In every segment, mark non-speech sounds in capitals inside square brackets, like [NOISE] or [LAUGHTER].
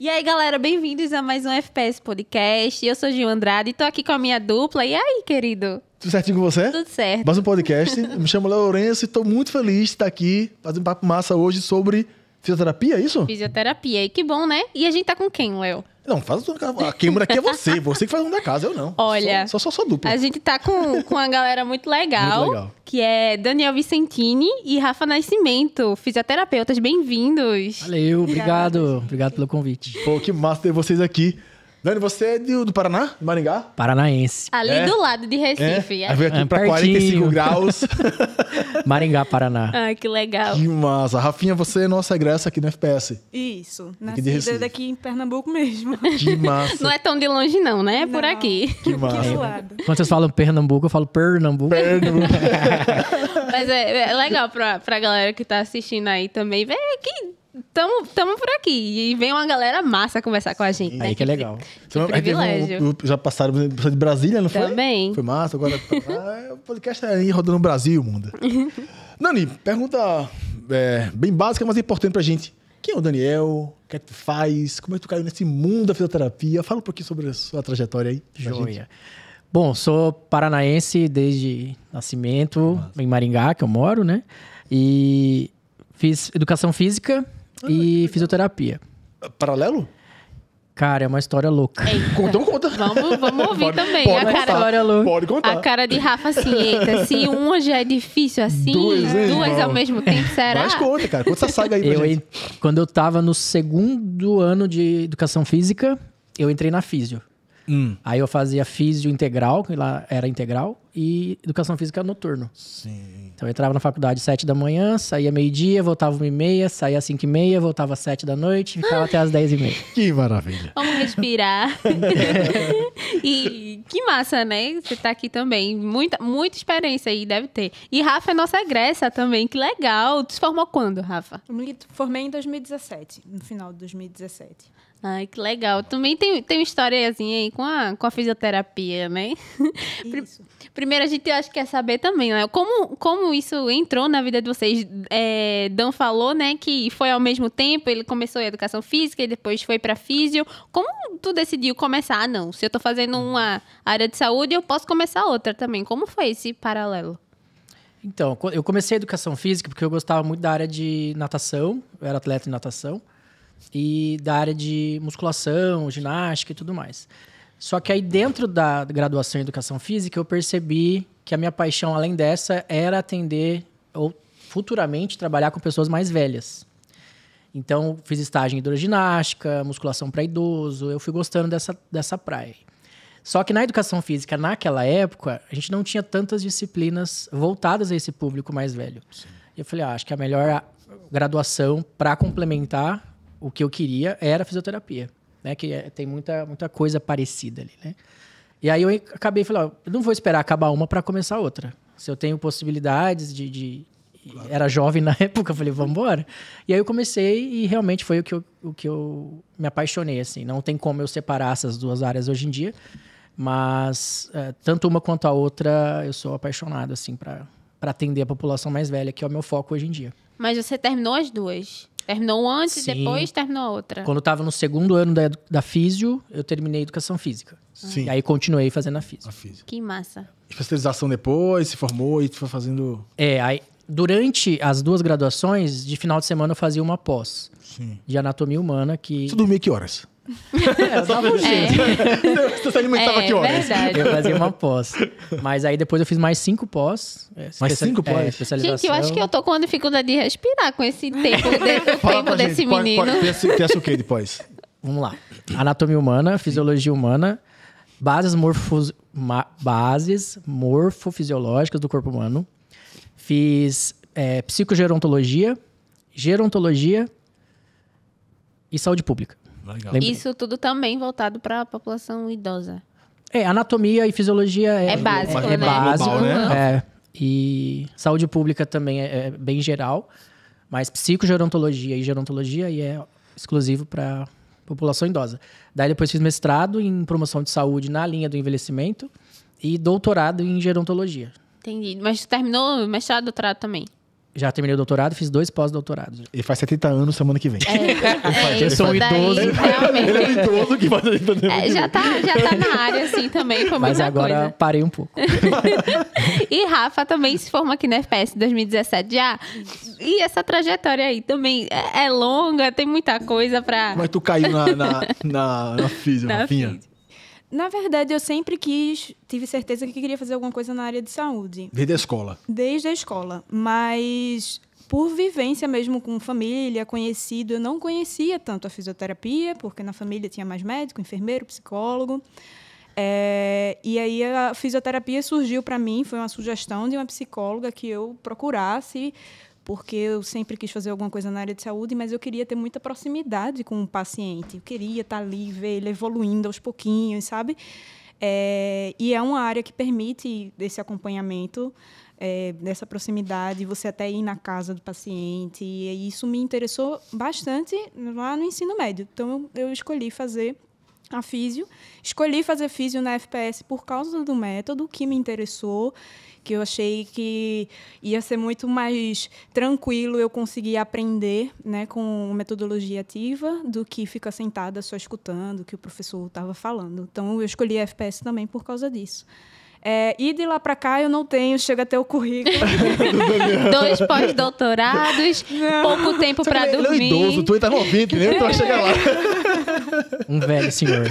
E aí, galera, bem-vindos a mais um FPS Podcast. Eu sou Gil Andrade e tô aqui com a minha dupla. E aí, querido? Tudo certinho com você? Tudo certo. Mais um podcast. Eu me chamo Léo Lourenço e tô muito feliz de estar aqui fazendo papo massa hoje sobre fisioterapia, é isso? Fisioterapia. E que bom, né? E a gente tá com quem, Léo? Não, faz a queima aqui é você. [LAUGHS] Você que faz um da casa, eu não. Olha. Só só, só, só dupla. A gente tá com, com uma galera muito legal, muito legal, que é Daniel Vicentini e Rafa Nascimento, fisioterapeutas. Bem-vindos. Valeu, obrigado. Obrigado pelo convite. Pô, que massa ter vocês aqui. Dani, você é do, do Paraná? Do Maringá? Paranaense. Ali é. do lado de Recife. É. Aí é. veio aqui é, pra 45 graus. [LAUGHS] Maringá, Paraná. Ai, ah, que legal. Que massa. Rafinha, você é nossa egressa aqui no FPS. Isso. Nascida daqui em Pernambuco mesmo. [LAUGHS] Que massa. Não é tão de longe não, né? É por não. aqui. Que massa. Quando vocês falam Pernambuco, eu falo Pernambuco. Pernambuco. [LAUGHS] Mas é, é legal pra, pra galera que tá assistindo aí também ver que tamo, tamo por aqui. E vem uma galera massa conversar com a gente. Aí né? que é né? legal. Que é privilégio. Um, já passaram de Brasília, não foi? Também. Foi massa, agora. Tá é, o podcast é aí rodando no Brasil, mundo. [LAUGHS] Nani, pergunta é, bem básica, mas importante pra gente. Quem é o Daniel? O que é que tu faz? Como é que tu caiu nesse mundo da fisioterapia? Fala um pouquinho sobre a sua trajetória aí. Joia. Bom, sou paranaense desde nascimento, Nossa. em Maringá, que eu moro, né? E fiz educação física ah, e fisioterapia. Paralelo? Cara, é uma história louca. Então conta. [LAUGHS] Vamos, vamos ouvir pode, também. Pode a cara, história louca. Pode contar. A cara de Rafa assim, eita, se uma já é difícil assim, duas, hein, duas ao mesmo tempo, será? Mas conta, cara. Conta essa saga aí pra eu, gente. Quando eu tava no segundo ano de educação física, eu entrei na físio. Hum. Aí eu fazia físio integral, que lá era integral, e educação física noturno. Sim. Então eu entrava na faculdade sete da manhã, saía meio-dia, voltava uma e meia, saía cinco e meia, voltava às sete da noite, ficava até às dez e meia. Que maravilha! Vamos respirar. [LAUGHS] e que massa, né? Você tá aqui também. Muita, muita experiência aí, deve ter. E Rafa é nossa egressa também, que legal. Tu se formou quando, Rafa? Eu me formei em 2017, no final de 2017. Ai, que legal. Também tem, tem uma historiazinha aí com a, com a fisioterapia, né? [LAUGHS] Isso. Primeiro, a gente acho que quer saber também, né? Como, como isso entrou na vida de vocês? É, Dan falou, né, que foi ao mesmo tempo, ele começou a educação física e depois foi para físio. Como tu decidiu começar? Ah, não, se eu tô fazendo hum. uma área de saúde, eu posso começar outra também. Como foi esse paralelo? Então, eu comecei a educação física porque eu gostava muito da área de natação, eu era atleta de natação e da área de musculação, ginástica e tudo mais. Só que aí dentro da graduação em educação física eu percebi que a minha paixão além dessa era atender ou futuramente trabalhar com pessoas mais velhas. Então fiz estágio em hidroginástica, musculação para idoso, eu fui gostando dessa dessa praia. Só que na educação física naquela época a gente não tinha tantas disciplinas voltadas a esse público mais velho. Sim. Eu falei, ah, acho que é a melhor graduação para complementar o que eu queria era fisioterapia, né? Que é, tem muita, muita coisa parecida ali, né? E aí eu acabei falando, ó, não vou esperar acabar uma para começar outra. Se eu tenho possibilidades de, de Claro. era jovem na [LAUGHS] época, eu falei, vamos embora. E aí eu comecei e realmente foi o que eu, o que eu me apaixonei, assim. Não tem como eu separar essas duas áreas hoje em dia, mas é, tanto uma quanto a outra eu sou apaixonado, assim, para atender a população mais velha, que é o meu foco hoje em dia. Mas você terminou as duas? Terminou antes, Sim. depois terminou a outra? Quando eu tava no segundo ano da, da Físio, eu terminei Educação Física. Sim. E aí continuei fazendo a física. A física. Que massa. Especialização depois, se formou e foi fazendo... É, aí... Durante as duas graduações, de final de semana eu fazia uma pós. Sim. De anatomia humana que... Você dormia que horas? [LAUGHS] É, [LAUGHS] eu dava um jeito. Você se alimentava que horas? Eu fazia uma pós. Mas aí depois eu fiz mais cinco pós. É, mais cinco é, pós? É, gente, eu acho que eu tô com uma dificuldade de respirar com esse tempo, [LAUGHS] de, tempo desse gente, menino. Pode, peça, o que depois? Vamos lá. Anatomia humana, fisiologia humana, bases, morfos, ma, bases morfofisiológicas do corpo humano. Fiz é, psicogerontologia, gerontologia e saúde pública. Legal. Isso tudo também voltado para a população idosa. É, anatomia e fisiologia é, é, é básico, né? é, né? básico, Global, né? É, e saúde pública também é, é bem geral, mas psicogerontologia e gerontologia e é exclusivo para população idosa. Daí depois fiz mestrado em promoção de saúde na linha do envelhecimento e doutorado em gerontologia. Entendi. Mas terminou mestrado, doutorado também? Já terminei o doutorado, fiz dois pós-doutorados. Ele faz 70 anos semana que vem. É, é, eu sou um idoso. Realmente. Ele é um idoso que faz 70 anos. É, já, tá, já tá na área, assim, também. Foi Mas agora coisa. parei um pouco. [LAUGHS] e Rafa também se forma aqui na FPS 2017 já. E essa trajetória aí também é, é longa, tem muita coisa pra. Mas tu caiu na, na, na, na física, na Rafinha. Física. Na verdade, eu sempre quis, tive certeza que queria fazer alguma coisa na área de saúde. Desde a escola? Desde a escola. Mas por vivência mesmo com família, conhecido, eu não conhecia tanto a fisioterapia, porque na família tinha mais médico, enfermeiro, psicólogo. É, e aí a fisioterapia surgiu para mim, foi uma sugestão de uma psicóloga que eu procurasse porque eu sempre quis fazer alguma coisa na área de saúde, mas eu queria ter muita proximidade com o paciente. Eu queria estar ali, ver ele evoluindo aos pouquinhos, sabe? É, e é uma área que permite esse acompanhamento, é, dessa proximidade, você até ir na casa do paciente. E isso me interessou bastante lá no ensino médio. Então, eu, eu escolhi fazer a físio. Escolhi fazer físio na FPS por causa do método que me interessou que eu achei que ia ser muito mais tranquilo eu conseguir aprender né, com metodologia ativa do que ficar sentada só escutando o que o professor estava falando. Então, eu escolhi a FPS também por causa disso. É, e de lá para cá eu não tenho, chega até o currículo. [LAUGHS] Dois pós-doutorados, pouco tempo para é dormir. Ele é idoso, tu tá 90, né? Então chega lá. [LAUGHS] Um velho senhor.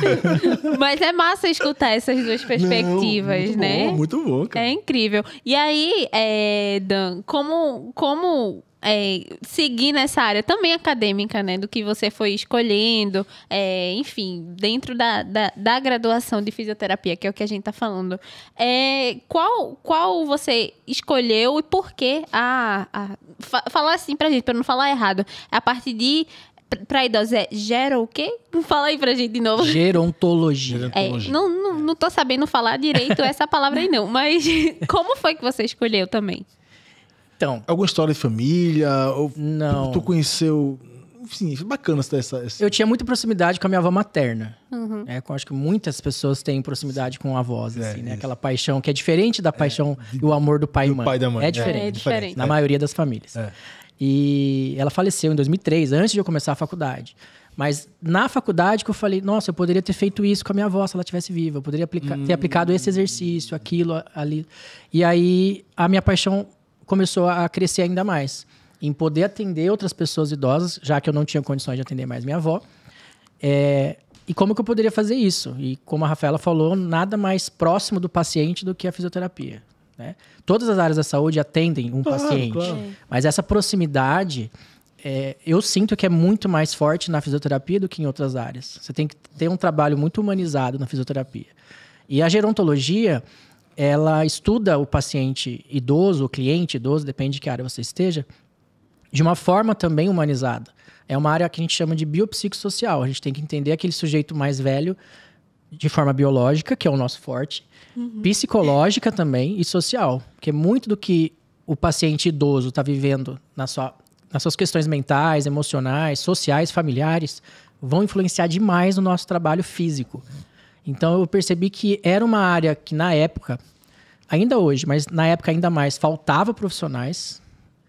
Mas é massa escutar essas duas perspectivas, não, muito né? Bom, muito bom, cara. É incrível. E aí, é, Dan, como, como é, seguir nessa área também acadêmica, né? Do que você foi escolhendo, é, enfim, dentro da, da, da, graduação de fisioterapia, que é o que a gente está falando. É, qual, qual você escolheu e por que a, a fa, falar assim pra gente, para não falar errado. A partir de para idosos é gero o quê? [LAUGHS] Fala aí pra gente de novo. Gerontologia. É, Gerontologia. É, não, não, não tô sabendo falar direito essa palavra aí não, mas [LAUGHS] como foi que você escolheu também? Então. Alguma história de família? Ou não. Tu conheceu. Enfim, bacana essa, essa. Eu tinha muita proximidade com a minha avó materna. Uhum. Né? acho que muitas pessoas têm proximidade com avós, é, assim, né? Isso. Aquela paixão que é diferente da é, paixão é, e o amor do pai e mãe. Pai da mãe. É, é diferente. É, é diferente. Na maioria das famílias. E ela faleceu em 2003, antes de eu começar a faculdade. Mas na faculdade que eu falei, nossa, eu poderia ter feito isso com a minha avó se ela tivesse viva. Eu poderia aplica hum. ter aplicado esse exercício, aquilo, ali. E aí a minha paixão começou a crescer ainda mais em poder atender outras pessoas idosas, já que eu não tinha condições de atender mais minha avó. É, e como que eu poderia fazer isso? E como a Rafaela falou, nada mais próximo do paciente do que a fisioterapia. Né? Todas as áreas da saúde atendem um claro, paciente, claro. mas essa proximidade é, eu sinto que é muito mais forte na fisioterapia do que em outras áreas. Você tem que ter um trabalho muito humanizado na fisioterapia. E a gerontologia, ela estuda o paciente idoso, o cliente idoso, depende de que área você esteja, de uma forma também humanizada. É uma área que a gente chama de biopsicossocial. A gente tem que entender aquele sujeito mais velho de forma biológica, que é o nosso forte, uhum. psicológica também e social. Porque muito do que o paciente idoso está vivendo na sua, nas suas questões mentais, emocionais, sociais, familiares, vão influenciar demais no nosso trabalho físico. Uhum. Então eu percebi que era uma área que na época, ainda hoje, mas na época ainda mais, faltava profissionais.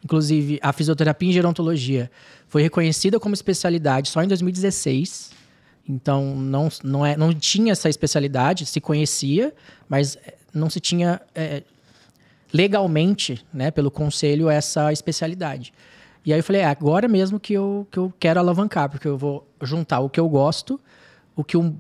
Inclusive, a fisioterapia em gerontologia foi reconhecida como especialidade só em 2016. Então, não, não, é, não tinha essa especialidade, se conhecia, mas eh, não se tinha é, legalmente, né, pelo conselho, essa especialidade. E aí eu falei, é agora mesmo que eu, que eu quero alavancar, porque eu vou juntar o que eu gosto, o que um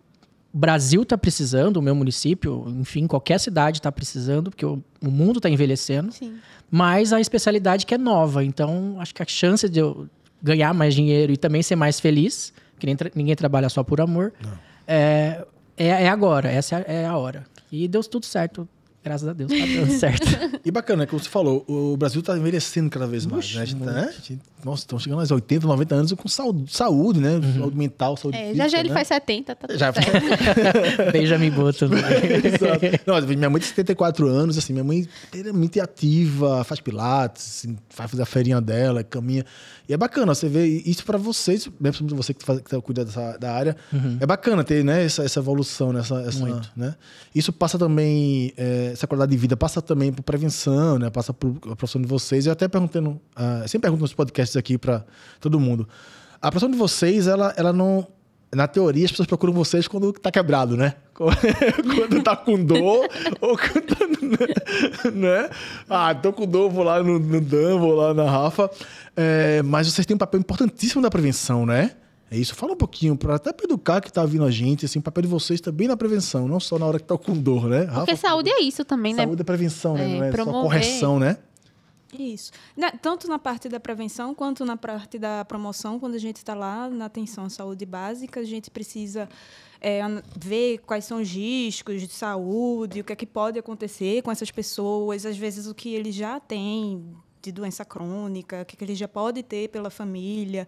Brasil está precisando, o meu município, enfim, qualquer cidade está precisando, porque o, o mundo está envelhecendo. Sim. Mas a especialidade que é nova. Então, acho que a chance de eu ganhar mais dinheiro e também ser mais feliz, que tra ninguém trabalha só por amor, é, é, é, agora, essa é a é hora. E deu tudo certo graças a Deus, tá dando certo. [LAUGHS] e bacana, como você falou, o Brasil tá envelhecendo cada vez mais, Oxe, né? Gente, tá, né? nossa, estão chegando aos 80, 90 anos com saúde, saúde né? Uhum. Saúde mental, saúde é, física, Já né? Tá já né? ele faz 70, tá já. Benjamin Button. [LAUGHS] Exato. Não, minha mãe tem 74 anos, assim, minha mãe é muito ativa, faz pilates, assim, vai fazer a feirinha dela, caminha. E é bacana, você vê isso para vocês, mesmo Principalmente você que, faz, tá, que cuida dessa, da área. Uhum. É bacana ter, né, essa, essa evolução, né? essa, né? Isso passa também... É, essa qualidade de vida passa também por prevenção, né? Passa por a profissão de vocês. Eu até perguntando, uh, sempre pergunto nos podcasts aqui para todo mundo. A profissão de vocês, ela, ela não na teoria, as pessoas procuram vocês quando tá quebrado, né? [LAUGHS] quando tá com dor, ou quando. Tá, né? Ah, tô com dor, vou lá no, no Dan, vou lá na Rafa. É, mas vocês têm um papel importantíssimo na prevenção, né? É isso. Fala um pouquinho, pra, até para educar que está vindo a gente, assim, o papel de vocês também na prevenção, não só na hora que está com dor, né? Rafa, Porque saúde é isso também, saúde né? Saúde é prevenção, né? É, não é promover... só correção, né? Isso. tanto na parte da prevenção quanto na parte da promoção, quando a gente está lá na atenção à saúde básica, a gente precisa é, ver quais são os riscos de saúde, o que é que pode acontecer com essas pessoas, às vezes o que eles já têm de doença crônica, o que, que ele já pode ter pela família.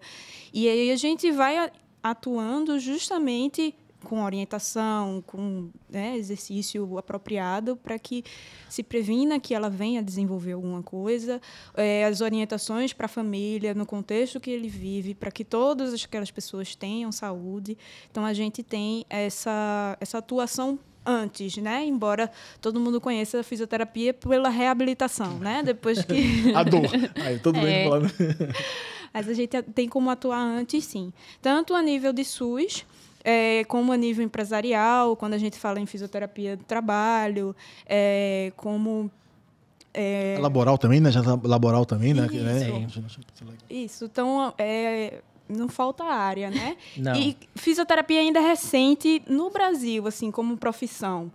E aí a gente vai atuando justamente com orientação, com né, exercício apropriado para que se previna que ela venha a desenvolver alguma coisa, é, as orientações para a família, no contexto que ele vive, para que todas aquelas pessoas tenham saúde. Então, a gente tem essa, essa atuação antes, né? Embora todo mundo conheça a fisioterapia pela reabilitação, né? Depois que [LAUGHS] a dor, aí todo mundo é. falando. [LAUGHS] Mas a gente tem como atuar antes, sim. Tanto a nível de SUS, é, como a nível empresarial, quando a gente fala em fisioterapia do trabalho, é, como é... Laboral também, né? Já tá laboral também, né? Isso. É. Isso. Então, é, não falta área, né? [LAUGHS] Não. E fisioterapia ainda é recente no Brasil, assim, como profissão.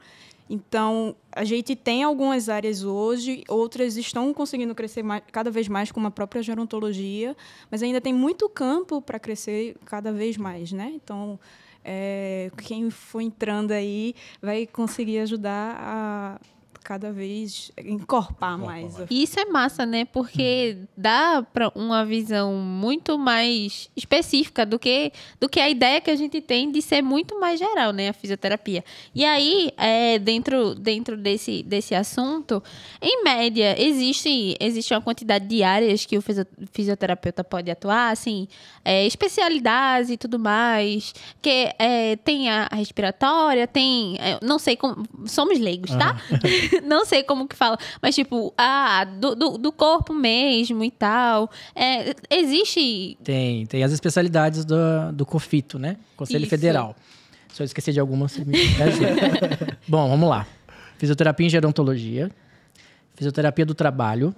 Então, a gente tem algumas áreas hoje, outras estão conseguindo crescer mais, cada vez mais com a própria gerontologia, mas ainda tem muito campo para crescer cada vez mais, né? Então, é, quem for entrando aí vai conseguir ajudar a cada vez encorpar mais. Isso é massa, né? Porque uhum. dá para uma visão muito mais específica do que do que a ideia que a gente tem de ser muito mais geral, né? A fisioterapia. E aí, é, dentro dentro desse desse assunto, em média existe existe uma quantidade de áreas que o fisioterapeuta pode atuar, assim, é, especialidades e tudo mais, que é, tem a respiratória, tem, é, não sei como, somos leigos, tá? Ah. [LAUGHS] [LAUGHS] não sei como que fala, mas tipo, ah, do, do, do corpo mesmo e tal. É, existe. Tem, tem as especialidades do, do COFITO, né? Conselho Isso. Federal. Se eu esquecer de alguma, você me [LAUGHS] Bom, vamos lá. Fisioterapia e gerontologia. Fisioterapia do trabalho.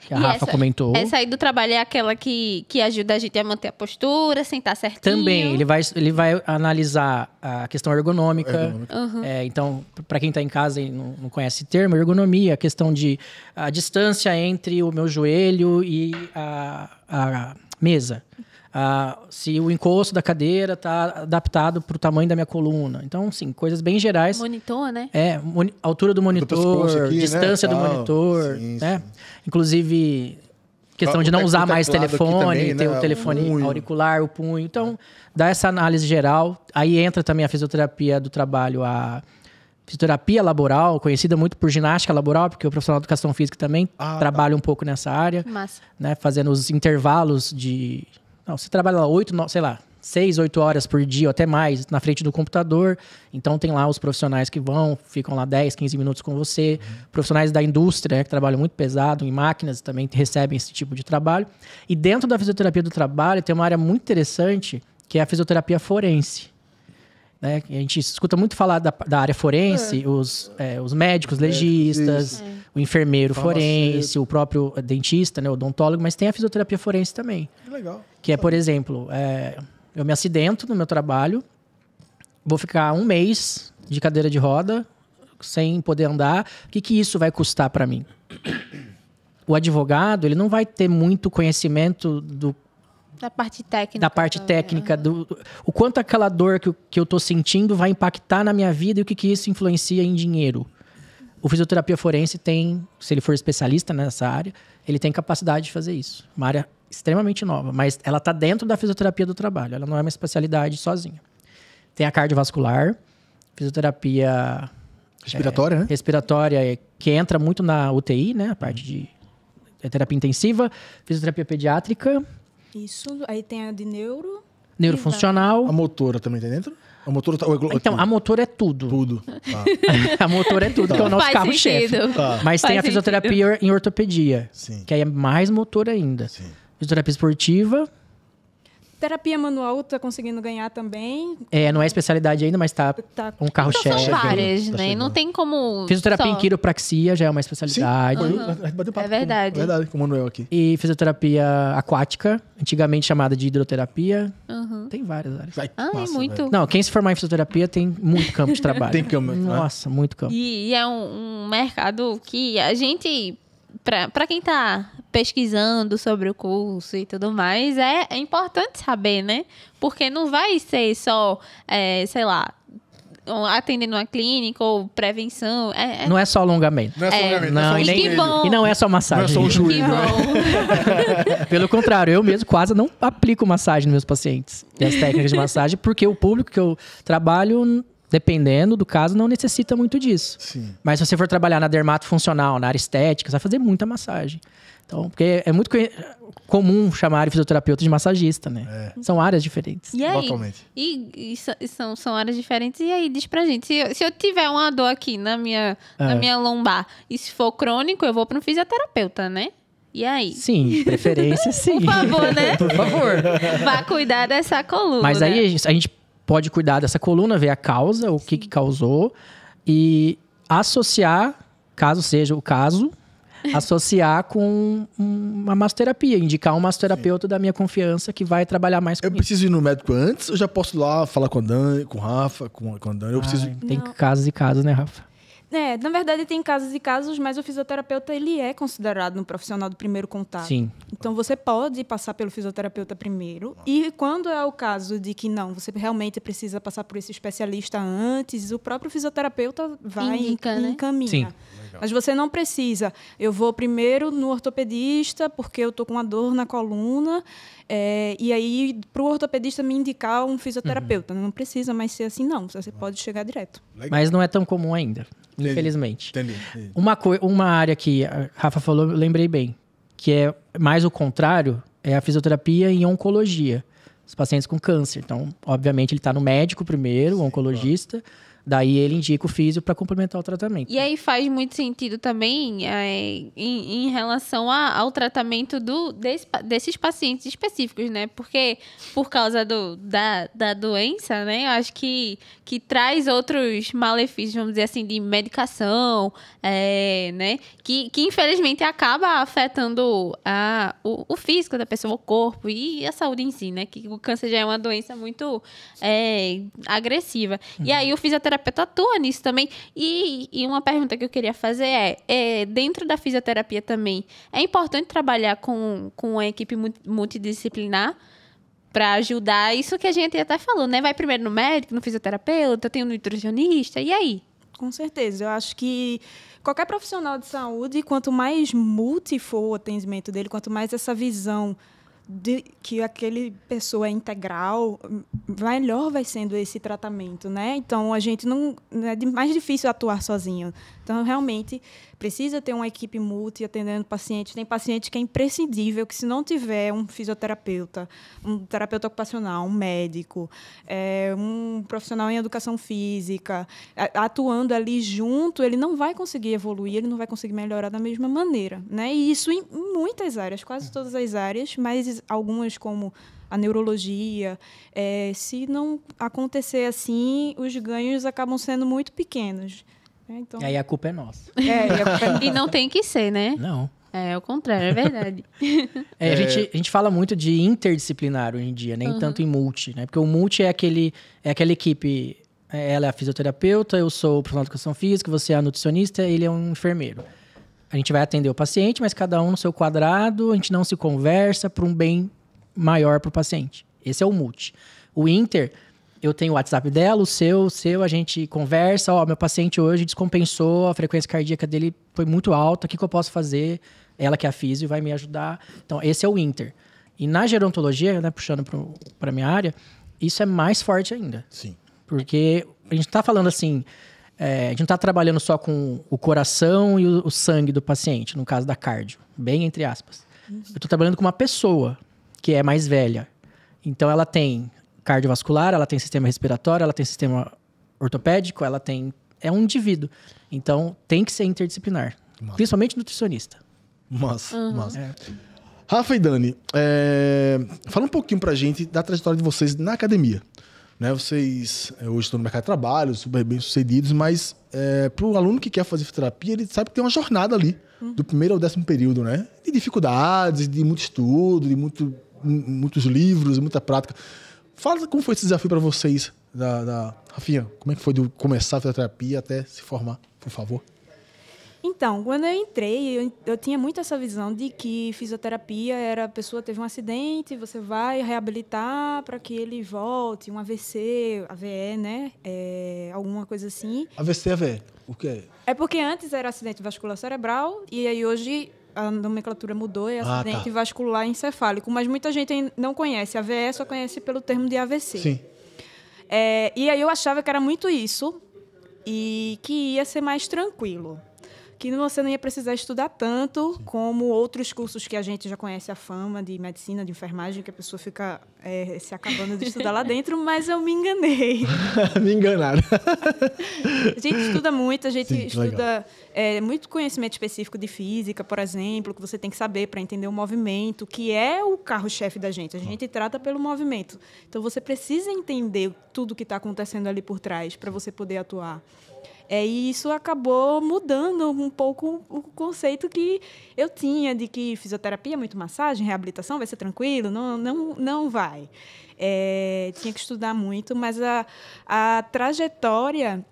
Que a e Rafa essa, comentou. Essa aí do trabalho é aquela que, que ajuda a gente a manter a postura, sentar certinho. Também, ele vai, ele vai analisar a questão ergonômica. ergonômica. Uhum. É, então, para quem está em casa e não, não, conhece o termo, ergonomia, a questão de a distância entre o meu joelho e a, a mesa. Ah, se o encosto da cadeira está adaptado para o tamanho da minha coluna. Então, sim, coisas bem gerais. Monitor, né? É, moni altura do monitor, né, do aqui, distância né? do monitor. Sim, né? Sim. Inclusive, questão ah, de não usar tá mais telefone, também, né? ter né? o telefone o auricular, o punho. Então, dá essa análise geral. Aí entra também a fisioterapia do trabalho, a fisioterapia laboral, conhecida muito por ginástica laboral, porque o profissional de educação física também ah, tá. trabalha tá. um pouco nessa área. Massa. Né? Fazendo os intervalos de não, você trabalha lá oito, sei lá, seis, oito horas por dia, ou até mais, na frente do computador. Então tem lá os profissionais que vão, ficam lá 10, 15 minutos com você. Uhum. Profissionais da indústria, né, que trabalham muito pesado em máquinas, também recebem esse tipo de trabalho. E dentro da fisioterapia do trabalho tem uma área muito interessante, que é a fisioterapia forense. Né? A gente escuta muito falar da, da área forense, é. Os, é, os médicos, legistas, o enfermeiro forense, o próprio dentista, né, odontólogo, mas tem a fisioterapia forense também. Que legal. Que é, por exemplo, é, eu me acidento no meu trabalho, vou ficar um mês de cadeira de roda, sem poder andar. O que, que isso vai custar para mim? O advogado, ele não vai ter muito conhecimento do da parte técnica. Da parte técnica, do, o quanto aquela dor que, que eu tô sentindo vai impactar na minha vida e o que, que isso influencia em dinheiro. O fisioterapia forense tem, se ele for especialista nessa área, ele tem capacidade de fazer isso. Uma área extremamente nova, mas ela está dentro da fisioterapia do trabalho, ela não é uma especialidade sozinha. Tem a cardiovascular, fisioterapia respiratória, é, né? Respiratória, é, que entra muito na UTI, né, a parte de é terapia intensiva, fisioterapia pediátrica, isso. Aí tem a de neuro. Neurofuncional. A motora também tem dentro? A motora tá, Então, a motora é tudo. Tudo. [LAUGHS] Ah. a motora é tudo, tá. que é o nosso carro-chefe. Tá. Mas Faz tem a fisioterapia sentido. em ortopedia. Sim. Que aí é mais motor ainda. Sim. Fisioterapia esportiva, Terapia manual tá conseguindo ganhar também. É, não é especialidade ainda, mas tá, tá. um carro-chefe. Então são várias, tá né? não tem como. Fisioterapia só... em quiropraxia já é uma especialidade. Sim, uhum. papo é verdade. Com, é verdade, com o Manuel aqui. E fisioterapia aquática, antigamente chamada de hidroterapia. Uhum. Tem várias áreas. Vai, Ai massa, muito. Não, quem se formar em fisioterapia tem muito campo de [LAUGHS] trabalho. tem campo. Né? Nossa, né? muito campo. E, e é um, um mercado que a gente para quem está pesquisando sobre o curso e tudo mais, é, é, importante saber, né? Porque não vai ser só, é, sei lá, atendendo uma clínica ou prevenção. É, é... Não é só alongamento. Não é só é. alongamento. Não, é não, e, nem, e não é só massagem. Não é só o joelho. Né? [LAUGHS] Pelo contrário, eu mesmo quase não aplico massagem nos meus pacientes. E as técnicas de massagem, porque o público que eu trabalho Dependendo do caso, não necessita muito disso. Sim. Mas se você for trabalhar na dermato funcional, na área estética, você vai fazer muita massagem. Então, porque é muito comum chamar fisioterapeuta de massagista, né? É. São áreas diferentes. E aí, Totalmente. E, e, e, são, são áreas diferentes. E aí, diz pra gente, se eu, se eu tiver uma dor aqui na minha, é. na minha lombar, e se for crônico, eu vou para um fisioterapeuta, né? E aí? Sim, preferência [LAUGHS] sim. Por favor, né? Por favor. Vá cuidar dessa coluna. Mas aí a gente pode cuidar dessa coluna, ver a causa, o que, que causou, e associar, caso seja o caso, [LAUGHS] associar com uma mastoterapia, indicar um mastoterapeuta Sim. da minha confiança que vai trabalhar mais comigo. Eu preciso ir no médico antes ou já posso ir lá falar com a Dani, com o Rafa, com, com a Dani? Eu preciso... Ai, tem Não. casos e casos, né, Rafa? É, na verdade tem casos e casos, mas o fisioterapeuta ele é considerado um profissional do primeiro contato. Sim. Então você pode passar pelo fisioterapeuta primeiro e quando é o caso de que não, você realmente precisa passar por esse especialista antes, o próprio fisioterapeuta vai Indica, e né? encaminha. Sim. Legal. Mas você não precisa. Eu vou primeiro no ortopedista, porque eu estou com uma dor na coluna, é, e aí para o ortopedista me indicar um fisioterapeuta. Uhum. Não precisa mais ser assim, não. Você pode chegar direto. Mas não é tão comum ainda, Entendi. infelizmente. Entendi. Entendi. Uma, uma área que a Rafa falou, eu lembrei bem, que é mais o contrário, é a fisioterapia em oncologia. Os pacientes com câncer. Então, obviamente, ele está no médico primeiro, Sim, o oncologista. Claro Daí ele indica o físico para complementar o tratamento. E aí faz muito sentido também é, em, em, relação a, ao tratamento do, desse, desses pacientes específicos, né? Porque por causa do, da, da doença, né? Eu acho que, que traz outros malefícios, vamos dizer assim, de medicação, é, né? Que, que infelizmente acaba afetando a, o, o físico da pessoa, o corpo e a saúde em si, né? Que o câncer já é uma doença muito é, agressiva. Uhum. E aí o fisioterapeuta fisioterapeuta atua nisso também. E, e uma pergunta que eu queria fazer é, é, dentro da fisioterapia também, é importante trabalhar com, com uma equipe multidisciplinar para ajudar isso que a gente até tá falou, né? Vai primeiro no médico, no fisioterapeuta, tem um nutricionista, e aí? Com certeza. Eu acho que qualquer profissional de saúde, quanto mais multi for o atendimento dele, quanto mais essa visão de que aquele pessoa é integral, melhor vai sendo esse tratamento, né? Então a gente não é mais difícil atuar sozinho. Então realmente precisa ter uma equipe multi atendendo pacientes. Tem paciente que é imprescindível que, se não tiver um fisioterapeuta, um terapeuta ocupacional, um médico, é, um profissional em educação física, atuando ali junto, ele não vai conseguir evoluir, ele não vai conseguir melhorar da mesma maneira. Né? E isso em muitas áreas, quase todas as áreas, mas algumas como a neurologia. É, se não acontecer assim, os ganhos acabam sendo muito pequenos. É, então. Aí a culpa é nossa. É, e, culpa é... [LAUGHS] e não tem que ser, né? Não. É, o contrário, é verdade. [LAUGHS] é, a, gente, a gente fala muito de interdisciplinar hoje em dia, nem uhum. tanto em multi, né? Porque o multi é, aquele, é aquela equipe. É, ela é a fisioterapeuta, eu sou o profissional de educação física, você é a nutricionista, ele é um enfermeiro. A gente vai atender o paciente, mas cada um no seu quadrado, a gente não se conversa para um bem maior para o paciente. Esse é o multi. O inter eu tenho o WhatsApp dela, o seu, o seu, a gente conversa, ó, meu paciente hoje descompensou, a frequência cardíaca dele foi muito alta, o que, que eu posso fazer? Ela que é a físio vai me ajudar. Então, esse é o Inter. E na gerontologia, né, puxando para minha área, isso é mais forte ainda. Sim. Porque a gente está falando assim, é, a gente não está trabalhando só com o coração e o, o, sangue do paciente, no caso da cardio, bem entre aspas. Uhum. Eu estou trabalhando com uma pessoa que é mais velha. Então ela tem cardiovascular, ela tem sistema respiratório, ela tem sistema ortopédico, ela tem. É um indivíduo. Então tem que ser interdisciplinar. Massa. Principalmente nutricionista. Massa, uhum. massa. É. Rafa e Dani, é... fala um pouquinho pra gente da trajetória de vocês na academia. Né? Vocês é, hoje estão no mercado de trabalho, super bem sucedidos, mas é, para o aluno que quer fazer fisioterapia, ele sabe que tem uma jornada ali, uhum. do primeiro ao décimo período, né? De dificuldades, de muito estudo, de muito, muitos livros, muita prática. Fala como foi esse desafio para vocês, da, da, Rafinha. Como é que foi de começar a terapia até se formar, por favor? Então, quando eu entrei, eu, eu tinha muito essa visão de que fisioterapia era a pessoa teve um acidente, você vai reabilitar para que ele volte, um AVC, AVE, né? É, alguma coisa assim. AVC, é AVE, o que é? É porque antes era acidente vascular cerebral e aí hoje a nomenclatura mudou, é ah, acidente tá. vascular encefálico, mas muita gente não conhece. A VE só conhece pelo termo de AVC. Sim. É, e aí eu achava que era muito isso e que ia ser mais tranquilo que você não ia precisar estudar tanto Sim. como outros cursos que a gente já conhece a fama de medicina, de enfermagem, que a pessoa fica é, se acabando de estudar lá dentro, [LAUGHS] mas eu me enganei. [LAUGHS] me enganaram. a gente estuda muito, a gente Sim, estuda é, muito conhecimento específico de física, por exemplo, que você tem que saber para entender o movimento, que é o carro-chefe da gente. A gente ah. trata pelo movimento. Então você precisa entender tudo que está acontecendo ali por trás para você poder atuar. É, e isso acabou mudando um pouco o conceito que eu tinha de que fisioterapia, é muito massagem, reabilitação, vai ser tranquilo? Não, não, não vai. É, tinha que estudar muito, mas a, a trajetória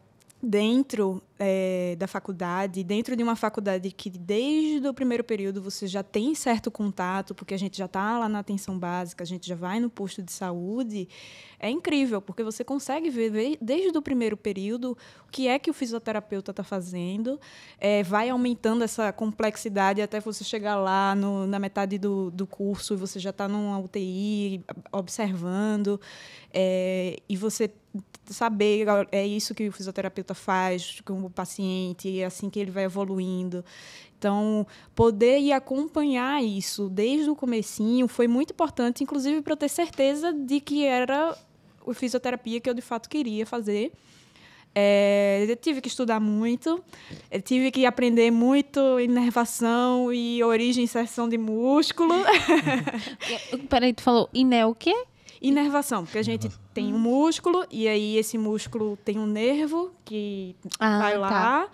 dentro é, da faculdade, dentro de uma faculdade que desde o primeiro período você já tem certo contato, porque a gente já está lá na atenção básica, a gente já vai no posto de saúde, é incrível, porque você consegue ver desde o primeiro período o que é que o fisioterapeuta está fazendo, é, vai aumentando essa complexidade até você chegar lá no, na metade do, do curso e você já está numa UTI observando, é, e você saber é isso que o fisioterapeuta faz, com o paciente, é assim que ele vai evoluindo. Então, poder ir acompanhar isso desde o comecinho foi muito importante, inclusive para eu ter certeza de que era a fisioterapia que eu de fato queria fazer. É, eu tive que estudar muito, tive que aprender muito inervação e origem e inserção de músculo. [LAUGHS] Peraí, tu falou iné o quê? Inervação, porque a gente tem um músculo e aí esse músculo tem um nervo que ah, vai lá. Tá.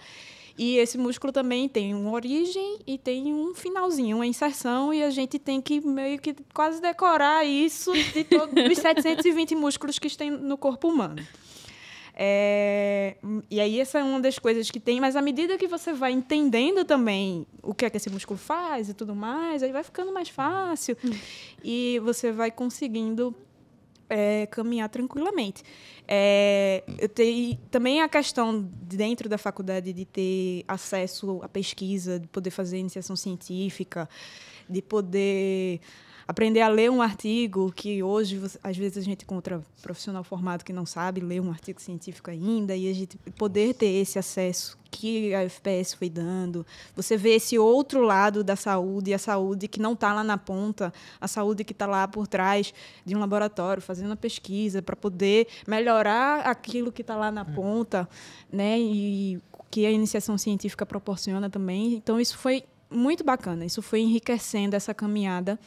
E esse músculo também tem uma origem e tem um finalzinho, uma inserção, e a gente tem que meio que quase decorar isso de todos os 720 [LAUGHS] músculos que tem no corpo humano. É, e aí essa é uma das coisas que tem, mas à medida que você vai entendendo também o que é que esse músculo faz e tudo mais, aí vai ficando mais fácil hum. e você vai conseguindo é, caminhar tranquilamente. É, eu tenho também a questão dentro da faculdade de ter acesso à pesquisa, de poder fazer iniciação científica, de poder aprender a ler um artigo que hoje às vezes a gente encontra profissional formado que não sabe ler um artigo científico ainda e a gente poder ter esse acesso que a FPS foi dando. Você vê esse outro lado da saúde, a saúde que não está lá na ponta, a saúde que está lá por trás de um laboratório, fazendo a pesquisa para poder melhorar aquilo que está lá na é. ponta, né? E que a iniciação científica proporciona também. Então, isso foi muito bacana, isso foi enriquecendo essa caminhada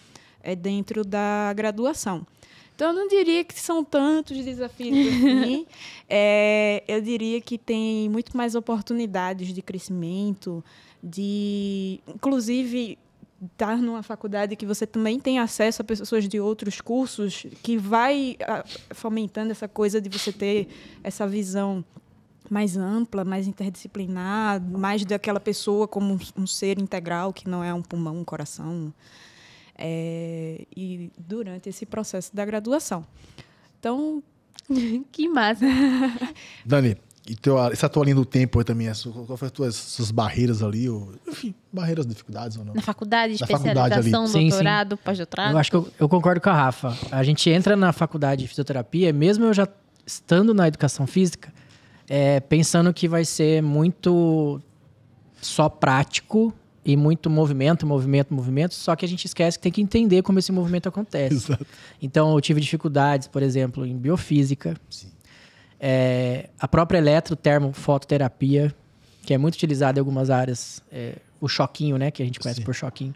é dentro da graduação. Então, eu não diria que são tantos desafios assim. [LAUGHS] é, eu diria que tem muito mais oportunidades de crescimento, de, inclusive, estar numa faculdade que você também tem acesso a pessoas de outros cursos, que vai ah, fomentando essa coisa de você ter essa visão mais ampla, mais interdisciplinar, mais daquela pessoa como um ser integral, que não é um pulmão, um coração, é, e durante esse processo da graduação. Então. [LAUGHS] que massa! [LAUGHS] Dani, e teu, essa tua linha do tempo aí também, qual foi as tuas, suas barreiras ali? Ou, enfim, barreiras, dificuldades ou não? Na faculdade, na especialização, faculdade doutorado, pós-doutorado? Eu acho que eu, eu, concordo com a Rafa. A gente entra na faculdade de fisioterapia, mesmo eu já estando na educação física, é, pensando que vai ser muito só prático e muito movimento, movimento, movimento, só que a gente esquece que tem que entender como esse movimento acontece. Exato. Então, eu tive dificuldades, por exemplo, em biofísica, é, a própria eletrotermofototerapia, que é muito utilizada em algumas áreas, é, o choquinho, né, que a gente conhece Sim. por choquinho,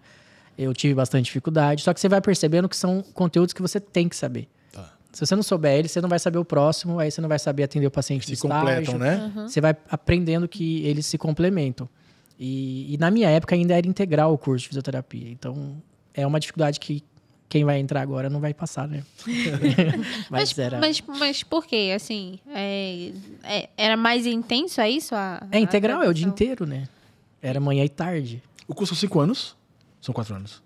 eu tive bastante dificuldade, só que você vai percebendo que são conteúdos que você tem que saber. Tá. Se você não souber ele, você não vai saber o próximo, aí você não vai saber atender o paciente se do completam, né? Uhum. Você vai aprendendo que eles se complementam. E, e, na minha época ainda era integral o curso de fisioterapia. Então é uma dificuldade que quem vai entrar agora não vai passar, né? [LAUGHS] mas, mas, era. Mas, mas por quê? Assim, é, é, era mais intenso, é isso? A, é, integral a é o dia inteiro, né? Era manhã e tarde. O curso são cinco anos? São quatro anos.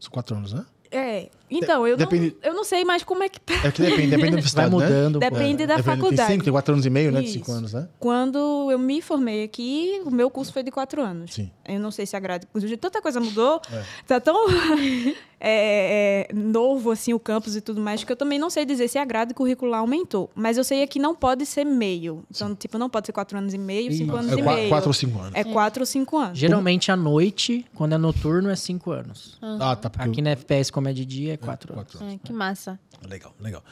São quatro anos, né? É. Então, eu, depende... não, eu não sei mais como é que. É que depende, depende do estado, Vai né? mudando. Né? Depende é. da depende, faculdade. Tem cinco, tem quatro anos e meio, né? De cinco anos, né? Quando eu me formei aqui, o meu curso foi de quatro anos. Sim. Eu não sei se agrada. Tanta coisa mudou, é. tá tão [LAUGHS] é, é, novo assim o campus e tudo mais, que eu também não sei dizer se a grade curricular aumentou. Mas eu sei é que não pode ser meio. Então, Sim. tipo, não pode ser quatro anos e meio, Sim. cinco anos é e meio. Quatro ou cinco anos. É quatro ou cinco anos. Geralmente à noite, quando é noturno, é cinco anos. Uhum. Ah, tá. Aqui na FPS, como é de dia, é Quatro, quatro anos. É, que massa. Legal, legal.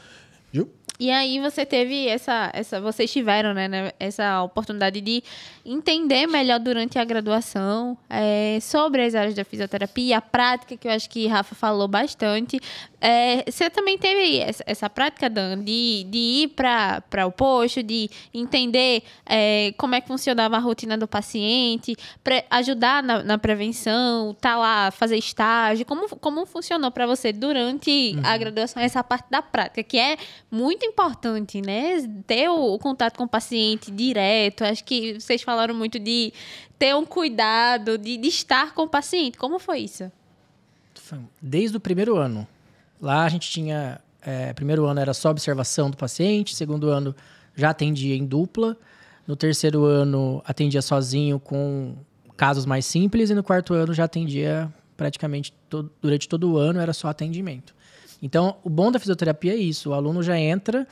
E aí você teve essa, essa vocês tiveram né, né, essa oportunidade de entender melhor durante a graduação é, sobre as áreas da fisioterapia, a prática que eu acho que Rafa falou bastante. É, você também teve essa, essa prática, Dan, de, de ir para o posto, de entender é, como é que funcionava a rotina do paciente, pre, ajudar na, na prevenção, estar tá lá, fazer estágio. Como, como funcionou para você durante uhum. a graduação essa parte da prática, que é muito importante, né? Ter o, contato com o paciente direto. Acho que vocês falaram muito de ter um cuidado, de, de estar com o paciente. Como foi isso? Desde o primeiro ano. Lá a gente tinha. É, primeiro ano era só observação do paciente, segundo ano já atendia em dupla. No terceiro ano, atendia sozinho com casos mais simples. E no quarto ano, já atendia praticamente todo, durante todo o ano, era só atendimento. Então, o bom da fisioterapia é isso: o aluno já entra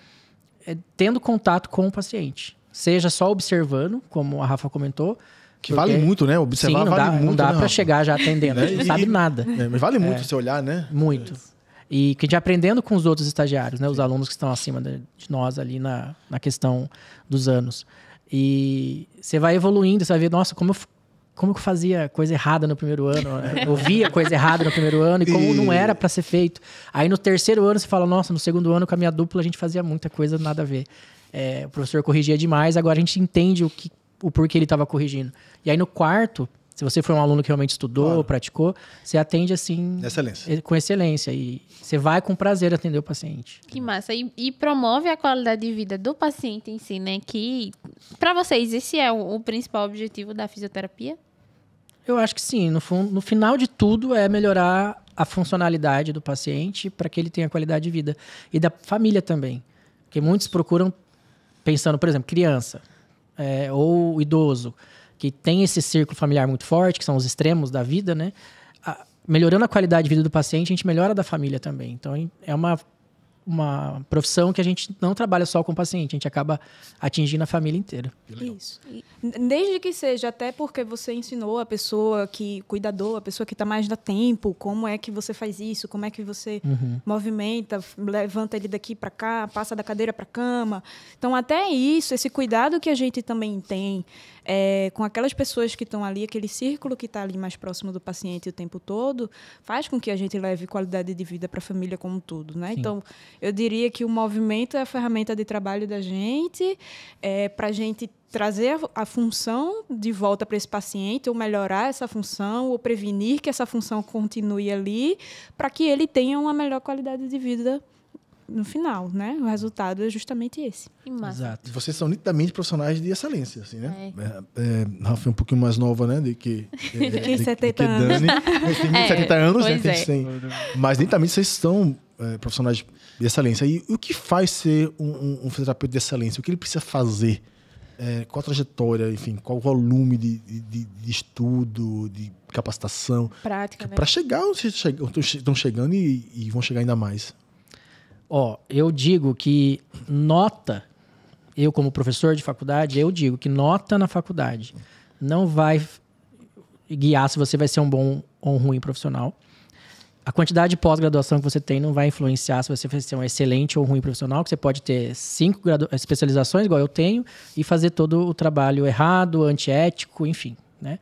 é, tendo contato com o paciente, seja só observando, como a Rafa comentou. Que vale muito, né? Observar Sim, vale dá, muito. Não dá né, para chegar já atendendo, né? gente não sabe nada. É, mas vale muito é, você olhar, né? Muito. É. E que a gente aprendendo com os outros estagiários, né? Os alunos que estão acima de nós ali na, na questão dos anos. E você vai evoluindo, você vai ver, nossa, como eu como eu fazia coisa errada no primeiro ano, né? eu coisa errada no primeiro ano e como não era para ser feito. Aí no terceiro ano você fala, nossa, no segundo ano com a minha dupla a gente fazia muita coisa nada a ver. É, o professor corrigia demais, agora a gente entende o que o porquê ele estava corrigindo. E aí no quarto, se você for um aluno que realmente estudou, claro. praticou, você atende assim. Excelência. Eh, com excelência. E você vai com prazer atender o paciente. Que massa. E, e promove a qualidade de vida do paciente em si, né? Que, para vocês, esse é o, o principal objetivo da fisioterapia? Eu acho que sim. No, no, final de tudo é melhorar a funcionalidade do paciente para que ele tenha qualidade de vida. E da família também. Porque muitos procuram pensando, por exemplo, criança é, ou idoso que tem esse círculo familiar muito forte, que são os extremos da vida, né? A, melhorando a qualidade de vida do paciente, a gente melhora da família também. Então, é uma uma profissão que a gente não trabalha só com o paciente, a gente acaba atingindo a família inteira. Isso. Desde que seja, até porque você ensinou a pessoa que cuidador, a pessoa que está mais da tempo, como é que você faz isso, como é que você uhum. movimenta, levanta ele daqui para cá, passa da cadeira para cama. Então, até isso, esse cuidado que a gente também tem é, com aquelas pessoas que estão ali, aquele círculo que está ali mais próximo do paciente o tempo todo, faz com que a gente leve qualidade de vida para a família como um todo, né? Então, eu diria que o movimento é a ferramenta de trabalho da gente, é, para a gente trazer a função de volta para esse paciente, ou melhorar essa função, ou prevenir que essa função continue ali, para que ele tenha uma melhor qualidade de vida no final, né? O resultado é justamente esse. Exato. Vocês são nitidamente profissionais de excelência, assim, né? É. É, é, Rafa é um pouquinho mais nova, né? De que, [LAUGHS] é, de, 70 de, de Dani. [LAUGHS] Tem é, 70 anos, né? É. Tem 100. Mas nitidamente vocês são é, profissionais de excelência. E o que faz ser um, um, um fisioterapeuta de excelência? O que ele precisa fazer? É, qual a trajetória, enfim, qual o volume de, de, de estudo, de capacitação? Prática, Para né? chegar onde estão chegando e, e vão chegar ainda mais. Ó, eu digo que nota, eu como professor de faculdade, eu digo que nota na faculdade não vai guiar se você vai ser um bom ou um ruim profissional. A quantidade de pós-graduação que você tem não vai influenciar se você vai ser um excelente ou um ruim profissional, que você pode ter cinco especializações, igual eu tenho, e fazer todo o trabalho errado, antiético, enfim, né?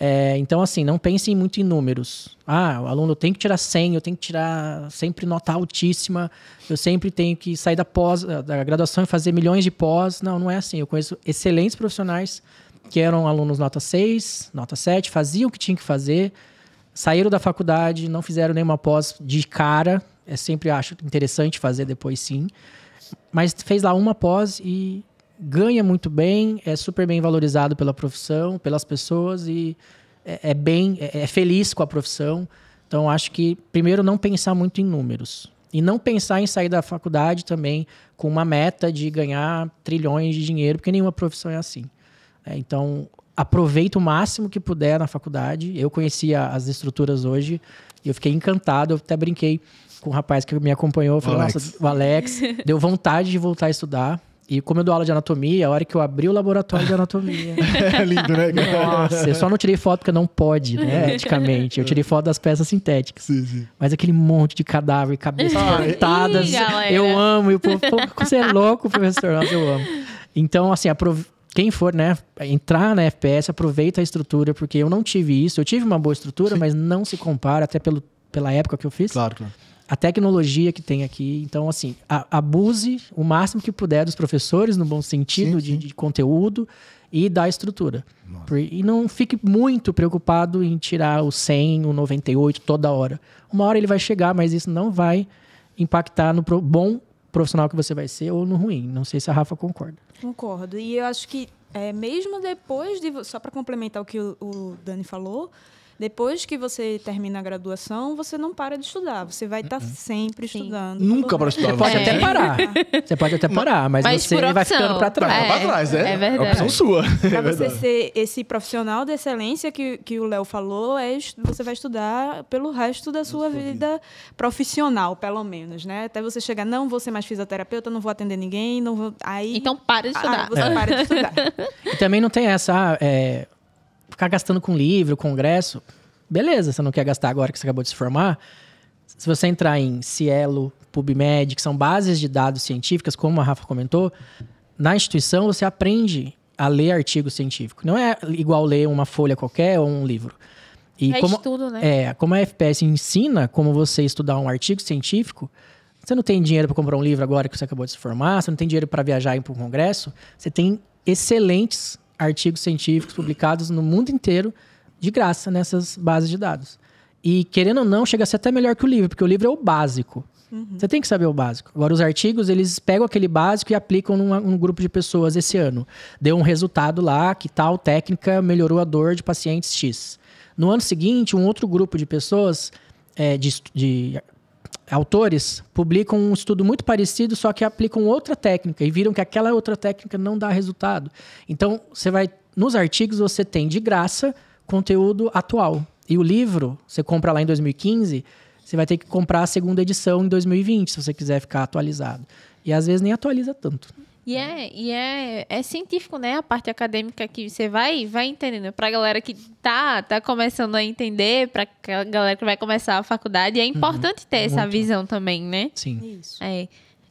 É, então, assim, não pensem muito em números. Ah, o aluno tem que tirar 100, eu tenho que tirar sempre nota altíssima, eu sempre tenho que sair da pós, da graduação e fazer milhões de pós. Não, não é assim. Eu conheço excelentes profissionais que eram alunos nota 6, nota 7, faziam o que tinham que fazer, saíram da faculdade, não fizeram nenhuma pós de cara. É sempre acho interessante fazer depois sim. Mas fez lá uma pós e ganha muito bem, é super bem valorizado pela profissão, pelas pessoas e é, é bem, é, é, feliz com a profissão. Então acho que primeiro não pensar muito em números e não pensar em sair da faculdade também com uma meta de ganhar trilhões de dinheiro, porque nenhuma profissão é assim. É, então aproveita o máximo que puder na faculdade. Eu conheci as estruturas hoje e eu fiquei encantado, eu até brinquei com o um rapaz que me acompanhou, falou, o Alex. nossa, o Alex, [LAUGHS] deu vontade de voltar a estudar. E como eu dou aula de anatomia, é a hora que eu abri o laboratório de anatomia. [LAUGHS] é lindo, né? Nossa, eu só não tirei foto porque não pode, né? [LAUGHS] Eticamente. Eu tirei foto das peças sintéticas. Sim, sim. Mas aquele monte de cadáver, cabeças cortadas. Ah, eu amo. E o povo você é louco, professor. Nossa, eu amo. Então, assim, aprove... quem for, né, entrar na FPS, aproveita a estrutura, porque eu não tive isso. Eu tive uma boa estrutura, sim. mas não se compara, até pelo, pela época que eu fiz. Claro, claro a tecnologia que tem aqui. Então, assim, a, abuse o máximo que puder dos professores, no bom sentido, sim, de, sim. de, conteúdo e da estrutura. e não fique muito preocupado em tirar o 100, o 98 toda hora. Uma hora ele vai chegar, mas isso não vai impactar no pro, bom profissional que você vai ser ou no ruim. Não sei se a Rafa concorda. Concordo. E eu acho que, é, mesmo depois de. Só para complementar o que o, o Dani falou depois que você termina a graduação, você não para de estudar. Você vai estar tá sempre estudando. Nunca para estudar. Você pode é. até parar. Você pode até parar, mas, mas você vai ficando para trás. É, verdade. trás, né? É verdade. É opção sua. Para [LAUGHS] é você ser esse profissional de excelência que, que o Léo falou, é, você vai estudar pelo resto da sua vida, profissional, pelo menos, né? Até você chegar, não vou ser mais fisioterapeuta, não vou atender ninguém, não vou... Aí, então para de estudar. você é. para de estudar. [LAUGHS] E também não tem essa... Ah, é ficar gastando com livro, congresso. Beleza, você não quer gastar agora que você acabou de se formar. Se você entrar em Cielo, PubMed, que são bases de dados científicas, como a Rafa comentou, na instituição você aprende a ler artigo científico. Não é igual ler uma folha qualquer ou um livro. E é como, estudo, né? É, como a FPS ensina como você estudar um artigo científico, você não tem dinheiro para comprar um livro agora que você acabou de se formar, você não tem dinheiro para viajar e ir para um congresso, você tem excelentes artigos científicos publicados no mundo inteiro de graça nessas bases de dados. E querendo ou não, chega a ser até melhor que o livro, porque o livro é o básico. Uhum. Você tem que saber o básico. Agora, os artigos, eles pegam aquele básico e aplicam num, num, grupo de pessoas esse ano. Deu um resultado lá, que tal técnica melhorou a dor de pacientes X. No ano seguinte, um outro grupo de pessoas, é, de, de autores publicam um estudo muito parecido, só que aplicam outra técnica e viram que aquela outra técnica não dá resultado. Então, você vai nos artigos você tem de graça conteúdo atual. E o livro, você compra lá em 2015, você vai ter que comprar a segunda edição em 2020, se você quiser ficar atualizado. E às vezes nem atualiza tanto. E é, e é, é científico, né? A parte acadêmica que você vai, vai entendendo. a galera que tá, tá começando a entender, para a galera que vai começar a faculdade, é uhum. importante uhum. ter Muito. essa visão também, né? Sim. Isso. É.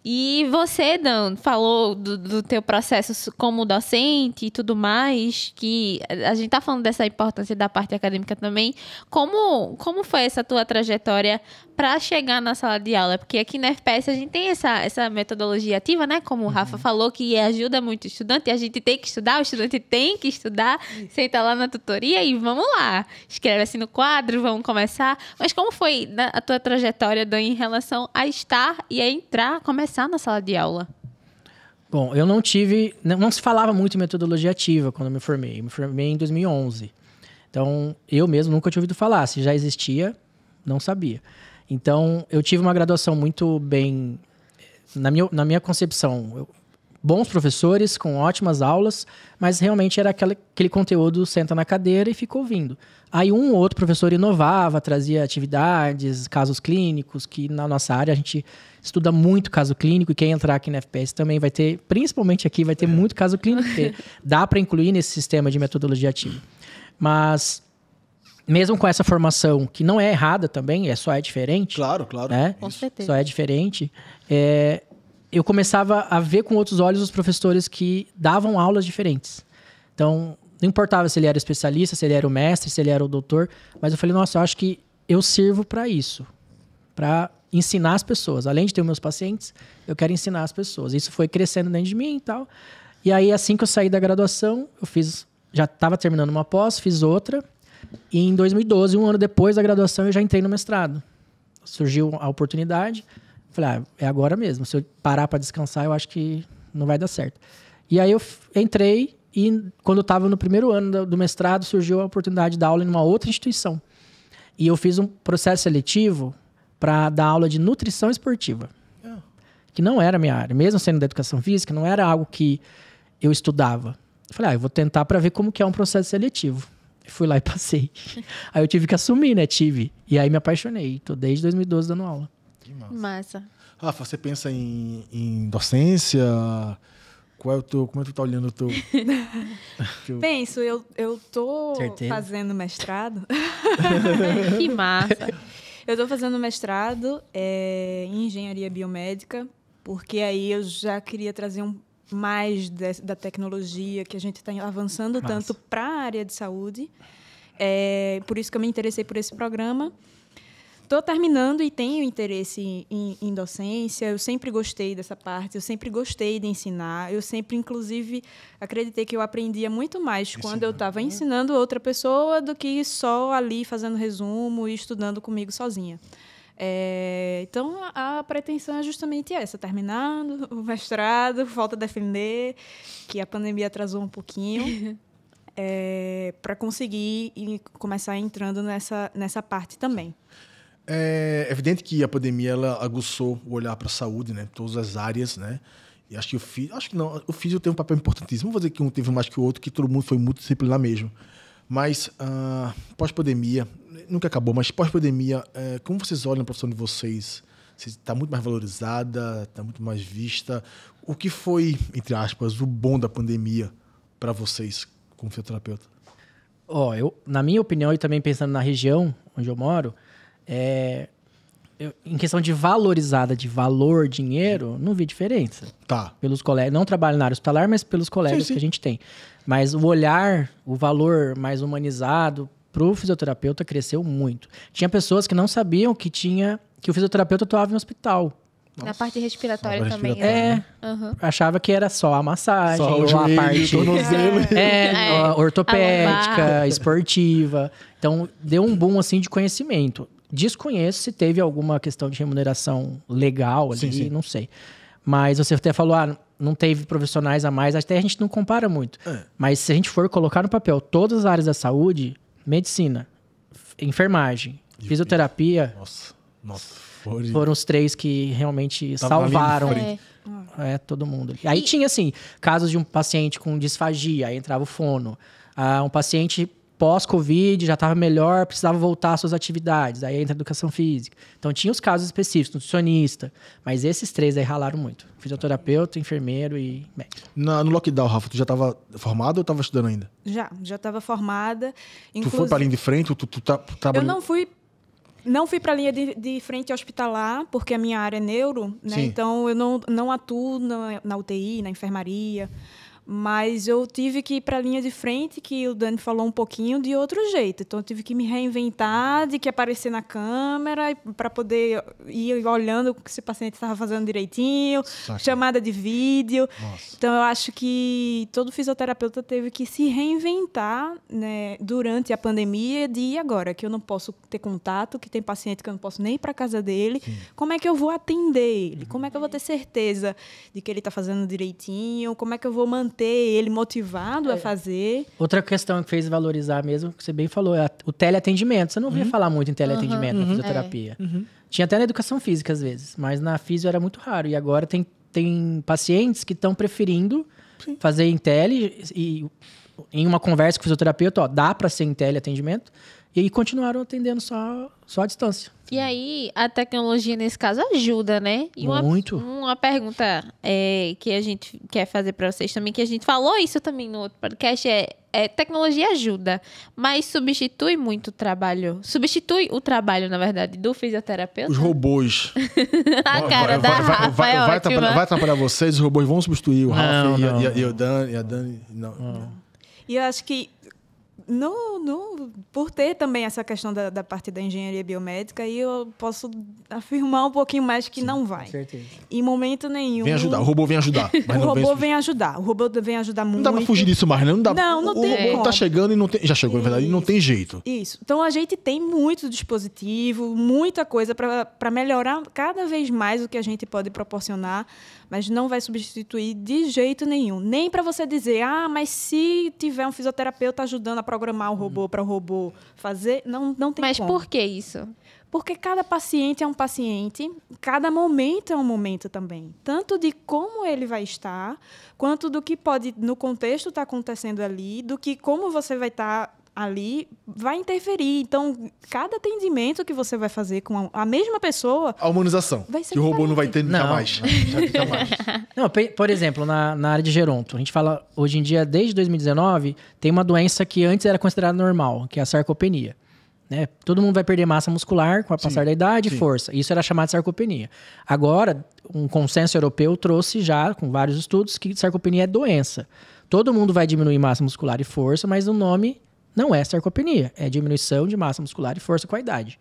E você, Dan, falou do, do teu processo como docente e tudo mais, que a gente tá falando dessa importância da parte acadêmica também. Como, como foi essa tua trajetória para chegar na sala de aula? Porque aqui na FPS a gente tem essa, essa metodologia ativa, né? Como o Rafa uhum. falou, que ajuda muito o estudante, a gente tem que estudar, o estudante tem que estudar, senta lá na tutoria e vamos lá. Escreve assim no quadro, vamos começar. Mas como foi né, a tua trajetória, Dan, em relação a estar e a entrar, começar na sala de aula? Bom, eu não tive. Não, não se falava muito em metodologia ativa quando eu me formei. Eu me formei em 2011. Então, eu mesmo nunca tinha ouvido falar. Se já existia, não sabia. Então, eu tive uma graduação muito bem. Na minha, na minha concepção, eu, bons professores, com ótimas aulas, mas realmente era aquela, aquele conteúdo senta na cadeira e fica ouvindo. Aí um ou outro professor inovava, trazia atividades, casos clínicos, que na nossa área a gente estuda muito caso clínico e quer entrar aqui na FPS também vai ter, principalmente aqui, vai ter é. muito caso clínico, porque [LAUGHS] dá para incluir nesse sistema de metodologia ativa. Mas mesmo com essa formação, que não é errada também, é só é diferente. Claro, claro. Né? Com certeza. Só é diferente. É, eu começava a ver com outros olhos os professores que davam aulas diferentes. Então, não importava se ele era especialista, se ele era o mestre, se ele era o doutor, mas eu falei, nossa, eu acho que eu sirvo para isso, para ensinar as pessoas. Além de ter meus pacientes, eu quero ensinar as pessoas. Isso foi crescendo dentro de mim e tal. E aí, assim que eu saí da graduação, eu fiz. Já estava terminando uma pós, fiz outra. E em 2012, um ano depois da graduação, eu já entrei no mestrado. Surgiu a oportunidade. Falei, ah, é agora mesmo. Se eu parar para descansar, eu acho que não vai dar certo. E aí eu entrei e quando eu estava no primeiro ano do mestrado, surgiu a oportunidade de dar aula em uma outra instituição. E eu fiz um processo seletivo para dar aula de nutrição esportiva. Que não era minha área, mesmo sendo da educação física, não era algo que eu estudava. Eu falei, ah, eu vou tentar para ver como que é um processo seletivo. fui lá e passei. [LAUGHS] aí eu tive que assumir, né? Tive. E aí me apaixonei. Tô desde 2012 dando aula. Que massa. massa. Rafa, você pensa em, em docência? Qual é o teu, como é que tu tá olhando o teu... teu... [LAUGHS] Penso, eu, eu tô fazendo mestrado. [LAUGHS] que massa. Eu estou fazendo mestrado é, em engenharia biomédica, porque aí eu já queria trazer um mais de, da tecnologia que a gente está avançando tanto para a área de saúde. É por isso que eu me interessei por esse programa estou terminando e tenho interesse em, em, docência. Eu sempre gostei dessa parte, eu sempre gostei de ensinar. Eu sempre, inclusive, acreditei que eu aprendia muito mais ensinando. quando eu estava uhum. ensinando outra pessoa do que só ali fazendo resumo e estudando comigo sozinha. É, então, a pretensão é justamente essa: terminando, [LAUGHS] o mestrado, falta defender, que a pandemia atrasou um pouquinho, é, [LAUGHS] eh, para conseguir começar entrando nessa, nessa parte também. É evidente que a pandemia ela aguçou o olhar para a saúde, né? Todas as áreas, né? E acho que o físio, acho que não, o físio teve um papel importantíssimo. vou dizer que um teve mais que o outro, que todo mundo foi muito disciplinar mesmo. Mas ah, pós-pandemia, nunca acabou, mas pós-pandemia, é, como vocês olham a profissão de vocês? Está muito mais valorizada, está muito mais vista. O que foi, entre aspas, o bom da pandemia para vocês como fisioterapeuta? Ó, oh, eu, na minha opinião e também pensando na região onde eu moro, é, eu, em questão de valorizada, de valor, dinheiro, não vi diferença. Tá. Pelos colegas, não trabalho na área hospitalar, mas pelos colegas sim, sim. que a gente tem. Mas o olhar, o valor mais humanizado para o fisioterapeuta cresceu muito. Tinha pessoas que não sabiam que tinha que o fisioterapeuta atuava em hospital. Nossa. Na parte respiratória, também. Né? Né? É. Uhum. Achava que era só a massagem, só ou joelho, [LAUGHS] é, [LAUGHS] é. a parte. Tornozelo. É, é, ortopédica, a esportiva. Então, deu um boom assim de conhecimento. Desconheço se teve alguma questão de remuneração legal ali, sim, sim. não sei. Mas você até falou, ah, não teve profissionais a mais, até a gente não compara muito. É. Mas se a gente for colocar no papel todas as áreas da saúde, medicina, enfermagem, fisioterapia. Nossa, nossa. Foi... Foram os três que realmente Tava salvaram. É. é, todo mundo. Aí e... tinha, assim, casos de um paciente com disfagia, aí entrava o fono. Ah, um paciente pós-Covid já estava melhor, precisava voltar às suas atividades. Aí entra a educação física. Então tinha os casos específicos, nutricionista. Mas esses três aí ralaram muito. Fisioterapeuta, enfermeiro e médico. Na, no lockdown, Rafa, tu já estava formada ou estava estudando ainda? Já, já estava formada. Inclusive... Tu foi para a linha de frente? Tu, tu, tá, tu Eu não fui não fui para a linha de, de, frente hospitalar, porque a minha área é neuro, né? Então eu não, não atuo na, na UTI, na enfermaria. Mas eu tive que ir para a linha de frente, que o Dani falou um pouquinho, de outro jeito. Então, eu tive que me reinventar, de que aparecer na câmera, para poder ir olhando o que esse paciente estava fazendo direitinho, Saca. chamada de vídeo. Nossa. Então, eu acho que todo fisioterapeuta teve que se reinventar né, durante a pandemia de agora, que eu não posso ter contato, que tem paciente que eu não posso nem ir para casa dele. Sim. Como é que eu vou atender ele? Como é que eu vou uhum. ter certeza de que ele está fazendo direitinho? Como é que eu vou manter manter ele motivado é. a fazer. Outra questão que fez valorizar mesmo, que você bem falou, é o teleatendimento. Você não via uhum. falar muito em teleatendimento uhum. na fisioterapia. É. Uhum. Tinha até na educação física, às vezes, mas na física era muito raro. E agora tem, tem pacientes que estão preferindo Sim. fazer em tele e em uma conversa com o fisioterapeuta, ó, dá para ser em teleatendimento, e continuaram atendendo só, só à distância. E aí, a tecnologia nesse caso ajuda, né? E Muito. Uma, uma pergunta é, que a gente quer fazer para vocês também, que a gente falou isso também no outro podcast, é é, tecnologia ajuda, mas substitui muito o trabalho. Substitui o trabalho, na verdade, do fisioterapeuta. Os robôs. [LAUGHS] a cara vai, da vai, Rafa vai, é vai, vai, atrapalhar, vocês, os robôs vão substituir o Rafa não, e, não. A, e, a, e, a Dani. E, a Dani não. não. e eu acho que no, no, por ter também essa questão da, da parte da engenharia biomédica, aí eu posso afirmar um pouquinho mais que Sim, não vai. Com certeza. Em momento nenhum. Vem ajudar, o robô vem ajudar. o robô vem... vem... ajudar, o robô vem ajudar muito. Não dá pra fugir disso mais, né? Não dá Não, não o, tem. O robô tá como. tá chegando e não tem. Já chegou, Isso. na verdade, e não tem jeito. Isso. Então a gente tem muito dispositivo, muita coisa para melhorar cada vez mais o que a gente pode proporcionar mas não vai substituir de jeito nenhum. Nem para você dizer, ah, mas se tiver um fisioterapeuta ajudando a programar o uhum. robô para o robô fazer, não, não tem mas como. Mas por que isso? Porque cada paciente é um paciente, cada momento é um momento também. Tanto de como ele vai estar, quanto do que pode, no contexto, estar tá acontecendo ali, do que como você vai estar tá ali vai interferir. Então, cada atendimento que você vai fazer com a, mesma pessoa. A humanização. Vai ser que o robô não vai ter nunca não. mais. [LAUGHS] não, por exemplo, na, na área de geronto, a gente fala, hoje em dia, desde 2019, tem uma doença que antes era considerada normal, que é a sarcopenia. Né? Todo mundo vai perder massa muscular com a passar da idade e força. Isso era chamado de sarcopenia. Agora, um consenso europeu trouxe já, com vários estudos, que sarcopenia é doença. Todo mundo vai diminuir massa muscular e força, mas o nome não é sarcopenia, é diminuição de massa muscular e força com a idade.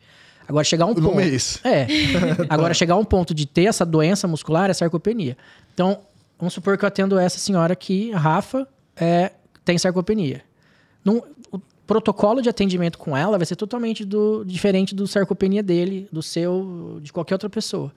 Agora chegar a um ponto. Mês. É. [LAUGHS] Agora chegar a um ponto de ter essa doença muscular é sarcopenia. Então, vamos supor que eu atendo essa senhora que Rafa é, tem sarcopenia. Num, o protocolo de atendimento com ela vai ser totalmente do, diferente do sarcopenia dele, do seu, de qualquer outra pessoa.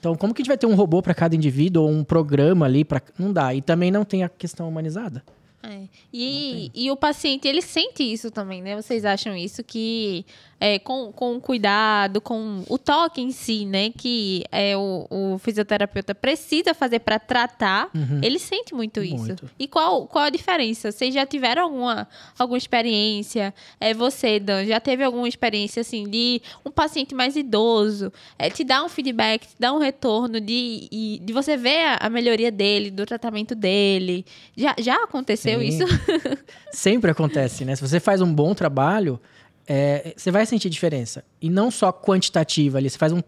Então, como que a gente vai ter um robô para cada indivíduo ou um programa ali para não dá? E também não tem a questão humanizada. É. E, e o paciente, ele sente isso também, né? Vocês acham isso que é, com, com cuidado, com o toque em si, né? Que é, o, o fisioterapeuta precisa fazer para tratar, uhum. ele sente muito, muito isso. E qual, qual a diferença? Vocês já tiveram alguma, alguma experiência? É, você, Dan, já teve alguma experiência assim de um paciente mais idoso? É, te dá um feedback, te dá um retorno de, e, de você ver a, melhoria dele, do tratamento dele. Já, já aconteceu Sim. isso? [LAUGHS] Sempre acontece, né? Se você faz um bom trabalho é, você vai sentir diferença. E não só quantitativa ali. Você faz um.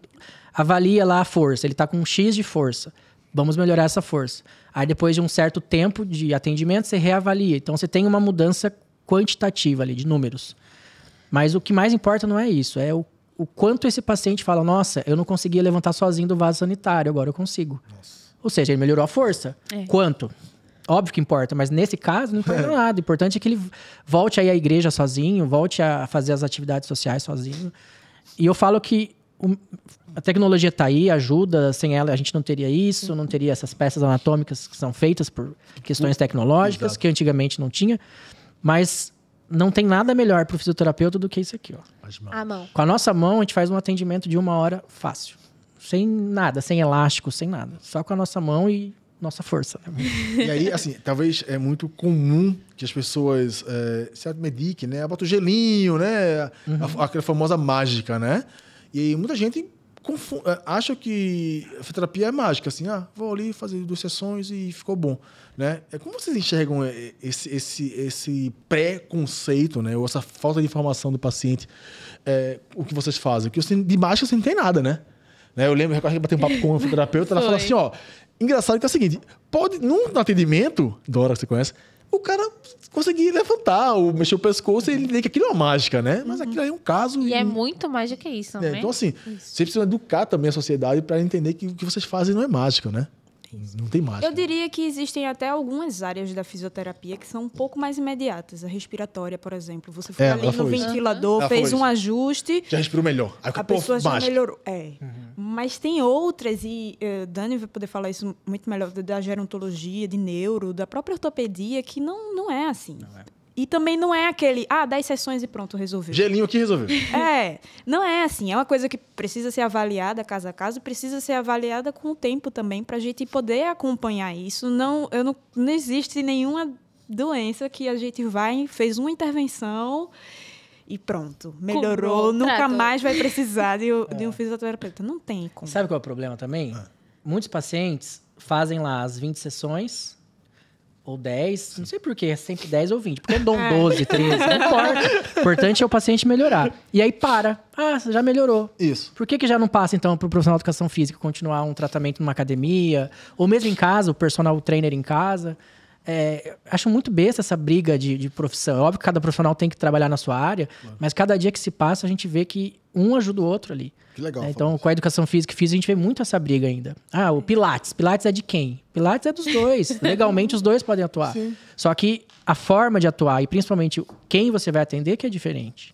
Avalia lá a força. Ele está com um X de força. Vamos melhorar essa força. Aí depois de um certo tempo de atendimento, você reavalia. Então você tem uma mudança quantitativa ali, de números. Mas o que mais importa não é isso, é o, o quanto esse paciente fala: nossa, eu não conseguia levantar sozinho do vaso sanitário, agora eu consigo. Nossa. Ou seja, ele melhorou a força. É. Quanto? Óbvio que importa, mas nesse caso não importa é. nada. O importante é que ele volte aí à igreja sozinho, volte a fazer as atividades sociais sozinho. E eu falo que a tecnologia está aí, ajuda. Sem ela, a gente não teria isso, não teria essas peças anatômicas que são feitas por questões tecnológicas, Exato. que antigamente não tinha. Mas não tem nada melhor para o fisioterapeuta do que isso aqui. Ó. A mão. Com a nossa mão, a gente faz um atendimento de uma hora fácil. Sem nada, sem elástico, sem nada. Só com a nossa mão e nossa força. Né? E aí, assim, talvez é muito comum que as pessoas é, se admediquem, né? Bota o gelinho, né? Uhum. A, aquela famosa mágica, né? E muita gente confunde, é, acha que a terapia é mágica, assim, ah, vou ali fazer duas sessões e ficou bom, né? É, como vocês enxergam é, esse, esse, esse preconceito, né? Ou essa falta de informação do paciente, é, o que vocês fazem? Porque assim, de mágica você não tem nada, né? né? Eu lembro, eu acho que bati um papo com um [LAUGHS] terapeuta, ela falou assim, ó, engraçado que é o seguinte: pode, num atendimento, Dora, que você conhece, o cara conseguir levantar ou mexer o pescoço e ele vê que aquilo é uma mágica, né? Mas uhum. aquilo aí é um caso. E, é e... é muito mais do que isso, é, né? Então, assim, isso. você precisa educar também a sociedade para entender que o que vocês fazem não é mágica, né? Não tem mágica. Eu diria que existem até algumas áreas da fisioterapia que são um pouco mais imediatas. A respiratória, por exemplo. Você foi é, ali no ventilador, uhum. fez um ajuste. Já respirou melhor. Aí, a pessoa já mágica. melhorou. É. Uhum. Mas tem outras, e uh, Dani vai poder falar isso muito melhor, da gerontologia, de neuro, da própria ortopedia, que não, não é assim. Não é. E também não é aquele, ah, 10 sessões e pronto, resolveu. Gelinho que resolveu. [LAUGHS] É, não é assim. É uma coisa que precisa ser avaliada caso a caso, precisa ser avaliada com o tempo também, para a gente poder acompanhar isso. Não, eu não, não existe nenhuma doença que a gente vai, fez uma intervenção e pronto, melhorou, Curou, nunca tratou. mais vai precisar de, de um [LAUGHS] é. fisioterapeuta. Não tem como. Sabe qual é o problema também? Ah. Muitos pacientes fazem lá as 20 sessões ou 10, não sei porquê, é sempre 10 ou 20, porque eu dou um 12, 13, não importa. O importante é o paciente melhorar. E aí para. Ah, já melhorou. Isso. Por que, que já não passa, então, para o profissional de educação física continuar um tratamento numa academia? Ou mesmo em casa, o personal trainer em casa? É, acho muito besta essa briga de, de profissão. É óbvio que cada profissional tem que trabalhar na sua área, claro. mas cada dia que se passa a gente vê que um ajuda o outro ali. Que legal. É, então, com a educação física e física, a gente vê muito essa briga ainda. Ah, o Pilates. Pilates é de quem? Pilates é dos dois. [LAUGHS] Legalmente, os dois podem atuar. Sim. Só que a forma de atuar e principalmente quem você vai atender que é diferente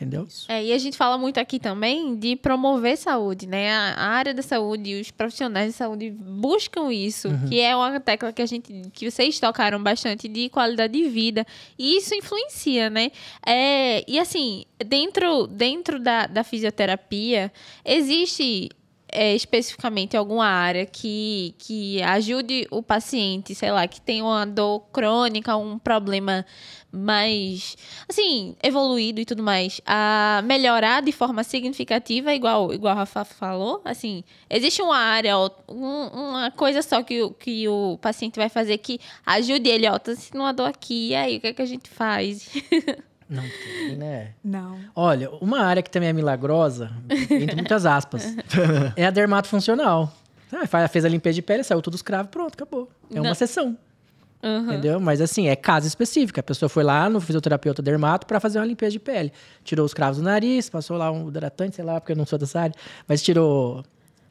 entendeu? É, e a gente fala muito aqui também de promover saúde, né? A área da saúde, os profissionais de saúde buscam isso, uhum. que é uma tecla que a gente, que vocês tocaram bastante de qualidade de vida, e isso influencia, né? É, e assim, dentro, dentro da, da fisioterapia, existe é, especificamente alguma área que, que ajude o paciente, sei lá, que tem uma dor crônica, um problema mais, assim, evoluído e tudo mais, a melhorar de forma significativa, igual, igual a Rafa falou, assim, existe uma área, uma coisa só que, o, que o paciente vai fazer que ajude ele, ó, tá sentindo uma dor aqui, e aí, o que, é que a gente faz? [LAUGHS] Não tem, né? Não. Olha, uma área que também é milagrosa, entre muitas aspas, [LAUGHS] é a dermatofuncional. Ah, fez a limpeza de pele, saiu todos os cravos, pronto, acabou. É Não. uma sessão. Uhum. Entendeu? Mas assim, é caso específico. A pessoa foi lá no fisioterapeuta dermato para fazer uma limpeza de pele. Tirou os cravos do nariz, passou lá um hidratante, sei lá, porque eu não sou dessa área, mas tirou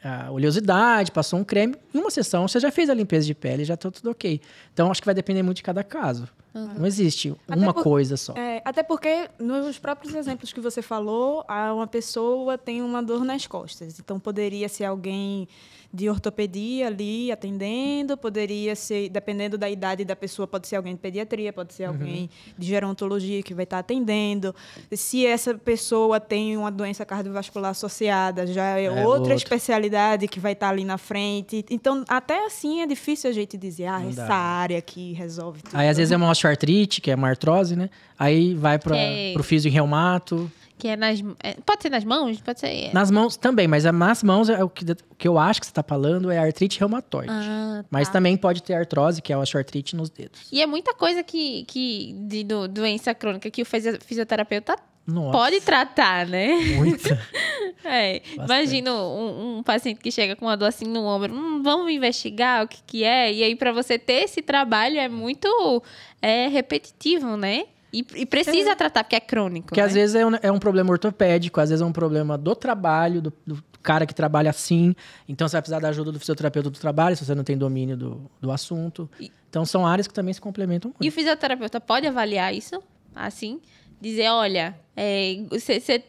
ah, a oleosidade, passou um creme. Em uma sessão, você já fez a limpeza de pele, já tá tudo ok. Então, acho que vai depender muito de cada caso. Uhum. Não existe até uma por, coisa só. É, até porque, nos próprios exemplos que você falou, uma pessoa tem uma dor nas costas. Então, poderia ser alguém de ortopedia ali atendendo, poderia ser, dependendo da idade da pessoa, pode ser alguém de pediatria, pode ser uhum. alguém uhum. de gerontologia que vai estar atendendo. Se essa pessoa tem uma doença cardiovascular associada, já é, é outra outro. especialidade que vai estar ali na frente. Então, até assim é difícil a gente dizer, ah, Não essa dá. área que resolve tudo. Aí, às vezes, é uma osteoartrite, que é uma artrose, né? Aí vai para é... o físio reumato. Que é nas. É, pode ser nas mãos? Pode ser. É. Nas mãos também, mas é nas mãos é o que, o que eu acho que você está falando é artrite reumatoide. Ah, tá. Mas também pode ter artrose, que é a osteoartrite nos dedos. E é muita coisa que, que de do, doença crônica que o fisioterapeuta Nossa. pode tratar, né? Muita. [LAUGHS] é, imagina um, um, paciente que chega com uma dor assim no ombro. Hum, vamos investigar o que, que é. E aí, para você ter esse trabalho, é muito é repetitivo, né? E, e precisa é. tratar, porque é crônico. Porque né? às vezes é um, é um problema ortopédico, às vezes é um problema do trabalho, do, do cara que trabalha assim. Então você vai precisar da ajuda do fisioterapeuta do trabalho, se você não tem domínio do, do assunto. E, então são áreas que também se complementam muito. E o fisioterapeuta pode avaliar isso? Assim? dizer, olha, é, cê, cê,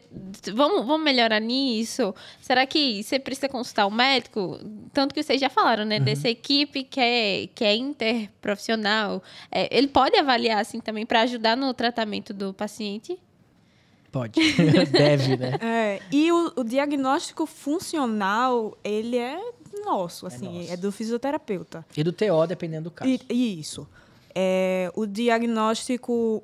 vamos, vamos melhorar nisso? Será que você precisa consultar o médico? Tanto que vocês já falaram, né? Uhum. Dessa equipe que é, que é interprofissional. É, ele pode avaliar, assim, também para ajudar no tratamento do paciente? Pode. [LAUGHS] Deve, né? É, e o, o, diagnóstico funcional, ele é nosso, é assim, é, nosso. é do fisioterapeuta. E do TO, dependendo do caso. E, isso é, o diagnóstico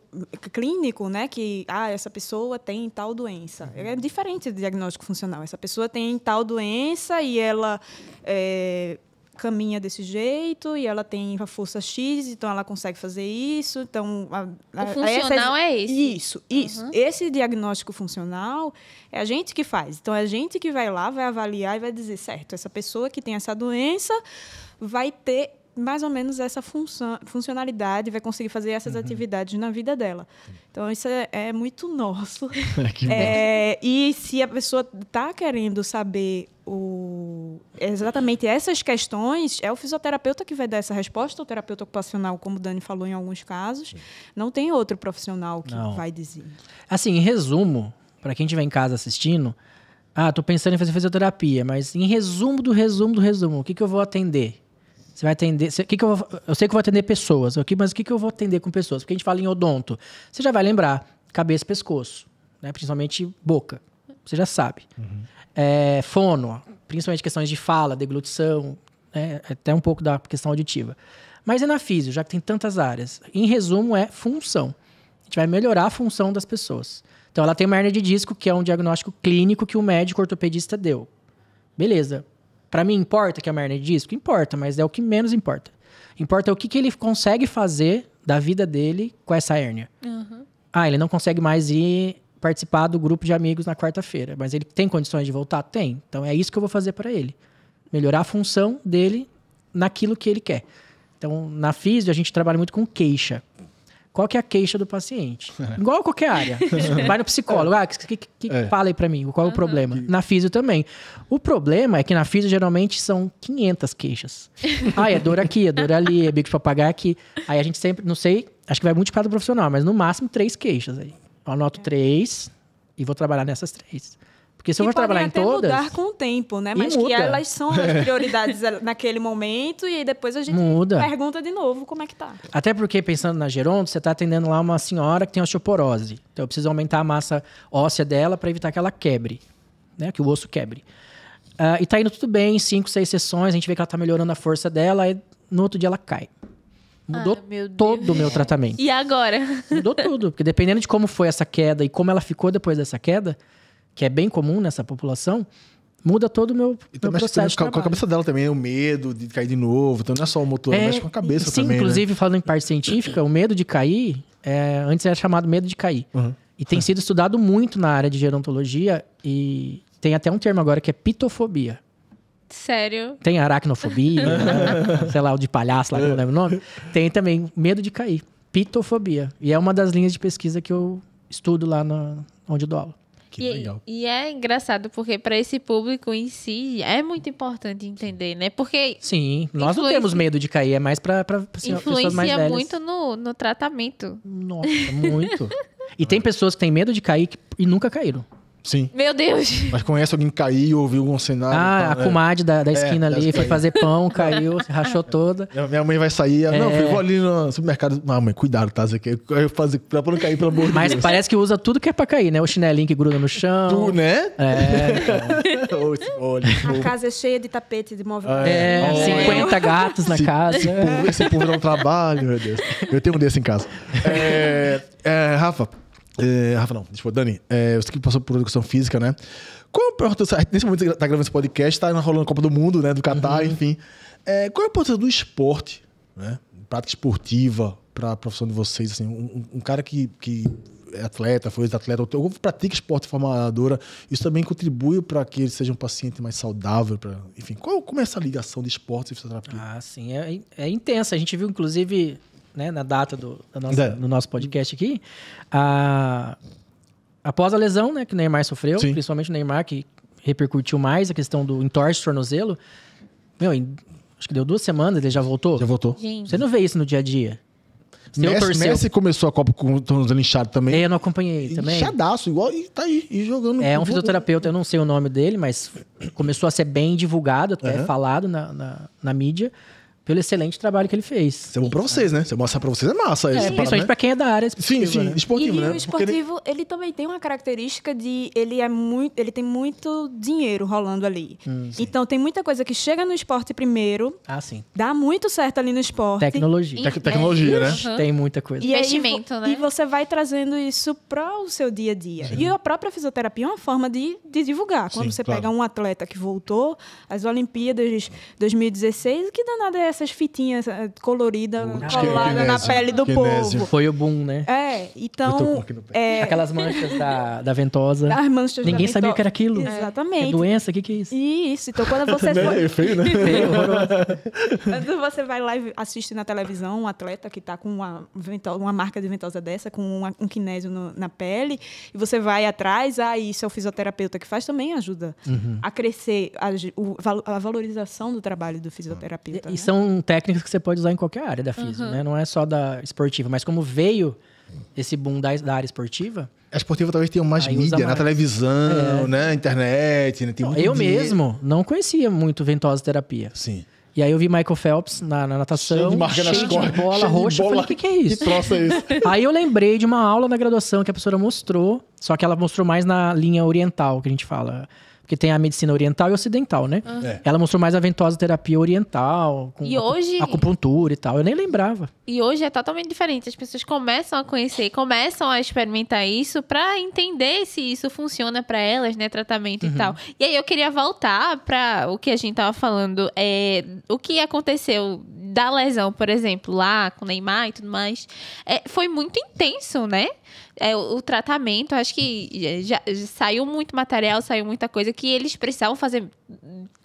clínico, né, que ah, essa pessoa tem tal doença, uhum. é diferente do diagnóstico funcional. Essa pessoa tem tal doença e ela é, caminha desse jeito e ela tem a força X, então ela consegue fazer isso. Então, a, a, o funcional é esse. Isso, uhum. isso. Uhum. Esse diagnóstico funcional é a gente que faz. Então, é a gente que vai lá, vai avaliar e vai dizer, certo, essa pessoa que tem essa doença vai ter mais ou menos essa função, funcionalidade, vai conseguir fazer essas uhum. atividades na vida dela. Então, isso é, é muito nosso. [LAUGHS] é, é e se a pessoa está querendo saber o, exatamente essas questões, é o fisioterapeuta que vai dar essa resposta, o terapeuta ocupacional, como o Dani falou em alguns casos. Não tem outro profissional que Não. vai dizer. Assim, em resumo, para quem estiver em casa assistindo, ah, tô pensando em fazer fisioterapia, mas em resumo do resumo do resumo, o que, que eu vou atender? Você vai atender. Você, que que eu, vou, eu sei que eu vou atender pessoas aqui, mas o que, que eu vou atender com pessoas? Porque a gente fala em odonto. Você já vai lembrar cabeça e pescoço, né? principalmente boca. Você já sabe. Uhum. É, fono, principalmente questões de fala, deglutição, né? até um pouco da questão auditiva. Mas é na física já que tem tantas áreas. Em resumo, é função. A gente vai melhorar a função das pessoas. Então, ela tem uma hernia de disco, que é um diagnóstico clínico que o médico ortopedista deu. Beleza, para mim, importa que a merda é de disco? Importa, mas é o que menos importa. Importa é o que, que ele consegue fazer da vida dele com essa hérnia. Uhum. Ah, ele não consegue mais ir participar do grupo de amigos na quarta-feira, mas ele tem condições de voltar? Tem. Então é isso que eu vou fazer para ele. Melhorar a função dele naquilo que ele quer. Então, na físio, a gente trabalha muito com queixa. Qual que é a queixa do paciente? É. [LAUGHS] Igual qualquer área. Vai no psicólogo. Ah, que, que, que é. fala aí pra mim, qual é o problema? Na física também. O problema é que na física geralmente são 500 queixas. [LAUGHS] ah, é dor aqui, é dor ali, é bico de papagaio aqui. Aí a gente sempre, não sei, acho que vai muito para do profissional, mas no máximo três queixas aí. Eu anoto é. três e vou trabalhar nessas três. Porque se eu for trabalhar em todas. mudar com o tempo, né? Mas que elas são as [LAUGHS] prioridades naquele momento e aí depois a gente muda. pergunta de novo como é que tá. Até porque, pensando na Geronto, você tá atendendo lá uma senhora que tem osteoporose. Então eu preciso aumentar a massa óssea dela para evitar que ela quebre, né? Que o osso quebre. Uh, e tá indo tudo bem, cinco, seis sessões, a gente vê que ela tá melhorando a força dela, aí no outro dia ela cai. Mudou ah, todo o meu tratamento. E agora? Mudou tudo. Porque dependendo de como foi essa queda e como ela ficou depois dessa queda, que é bem comum nessa população, muda todo o meu, então, meu processo Com a cabeça dela também, o medo de cair de novo. Então não é só o motor, é, mexe com a cabeça sim, também. Né? Inclusive, né? falando em parte científica, o medo de cair, é, antes era chamado medo de cair. Uhum. E tem sido estudado muito na área de gerontologia e tem até um termo agora que é pitofobia. Sério? Tem aracnofobia, né? [LAUGHS] sei lá, o de palhaço lá, que eu não lembro o nome. Tem também medo de cair, pitofobia. E é uma das linhas de pesquisa que eu estudo lá na, onde eu dou aula. Que e, legal. E é engraçado porque para esse público em si é muito importante entender, né? Porque Sim, nós não temos medo de cair, é mais para pessoas mais velhas. Influencia muito no, no tratamento. Nossa, muito. [LAUGHS] e tem pessoas que têm medo de cair e nunca caíram. Sim. Meu Deus. Mas conhece alguém que caiu, ouviu algum cenário. Ah, a comadre é. da, da é, esquina é, ali foi caiu. fazer pão, caiu, rachou toda. Minha mãe vai sair. é. Não, eu vou ali no supermercado. Ah, mãe, cuidado, tá? Você quer fazer pra não cair, pelo amor de Deus. Mas parece que usa tudo que é pra cair, né? O chinelinho que gruda no chão. Tu, né? É. [LAUGHS] Olha, a casa é cheia de tapete de móvel. É, é. 50 é, gatos na se, casa. Esse povo, dá um trabalho, meu Deus. Eu tenho um desse em casa. É, é Rafa, é, Rafa, não, desculpa, Dani, é, você que passou por educação física, né? Qual é a importância? Nesse momento que tá gravando esse podcast, tá rolando a Copa do Mundo, né? Do Catar, uhum. enfim. É, qual é a importância do esporte, né? Prática esportiva para a profissão de vocês, assim? Um, um, cara que, que é atleta, foi ex-atleta, ou pratica esporte de forma isso também contribui para que ele seja um paciente mais saudável, pra, enfim. Qual, como é essa ligação de esporte e fisioterapia? Ah, sim, é, é intensa. A gente viu, inclusive, né, na data do, do nosso podcast aqui, a, após a lesão né, que o Neymar sofreu, Sim. principalmente o Neymar, que repercutiu mais a questão do entorse tornozelo, meu, em, acho que deu duas semanas, ele já voltou? Já voltou. Gente. Você não vê isso no dia a dia? Messi, Messi, começou a Copa com o tornozelo inchado também. É, eu não acompanhei também. Inchadaço, igual e tá aí, e jogando. É um fisioterapeuta, eu não sei o nome dele, mas começou a ser bem divulgado, até uhum. falado na, na, na mídia pelo excelente trabalho que ele fez. Isso é bom pra vocês, né? Se eu mostrar pra vocês é massa. É, isso, principalmente né? pra quem é da área esportiva. Sim, sim, né? esportivo, e né? E o esportivo, ele... também tem uma característica de... Ele, é muito, ele tem muito dinheiro rolando ali. Hum, então, tem muita coisa que chega no esporte primeiro. Ah, sim. Dá muito certo ali no esporte. Tecnologia. Tec tecnologia, né? Uhum. Tem muita coisa. E Investimento, aí, né? E você vai trazendo isso para o seu dia a dia. Sim. E a própria fisioterapia é uma forma de, de divulgar. Quando sim, você claro. pega um atleta que voltou às Olimpíadas 2016, que danada é essa? essas fitinhas eh, coloridas coladas na pele do povo. Foi o boom, né? É, então. É... Aquelas manchas da, da ventosa. As manchas Ninguém da sabia o que era aquilo. Exatamente. É doença, o que, que é isso? Isso. Então, quando você. [LAUGHS] Né? É feio, né? [LAUGHS] quando você vai lá e assiste na televisão um atleta que está com uma, ventosa, uma marca de ventosa dessa, com uma, um kinésio no, na pele, e você vai atrás, ah, isso é o fisioterapeuta que faz, também ajuda uhum. a crescer a, a, valorização do trabalho do fisioterapeuta. E, né? e são técnicas que você pode usar em qualquer área da física, uhum. né? Não é só da esportiva, mas como veio esse boom da, da área esportiva. A esportiva talvez tenha mais mídia, né? mais. na televisão, é. né? Internet, né? Tem não, eu dinheiro. mesmo não conhecia muito ventosa terapia. Sim. E aí eu vi Michael Phelps na, na natação, cheio de, marca cheio nas de bola cheio roxa, de bola. eu falei, o que, que é isso? Que troço é isso? [LAUGHS] aí eu lembrei de uma aula da graduação que a professora mostrou, só que ela mostrou mais na linha oriental, que a gente fala porque tem a medicina oriental e ocidental, né? É. Ela mostrou mais a ventosa terapia oriental, com e hoje, acupuntura e tal. Eu nem lembrava. E hoje é totalmente diferente. As pessoas começam a conhecer, começam a experimentar isso para entender se isso funciona para elas, né? Tratamento uhum. e tal. E aí eu queria voltar para o que a gente tava falando. É, o que aconteceu da lesão, por exemplo, lá com o Neymar e tudo mais, é, foi muito intenso, né? é, o tratamento, acho que já, já, saiu muito material, saiu muita coisa que eles precisavam fazer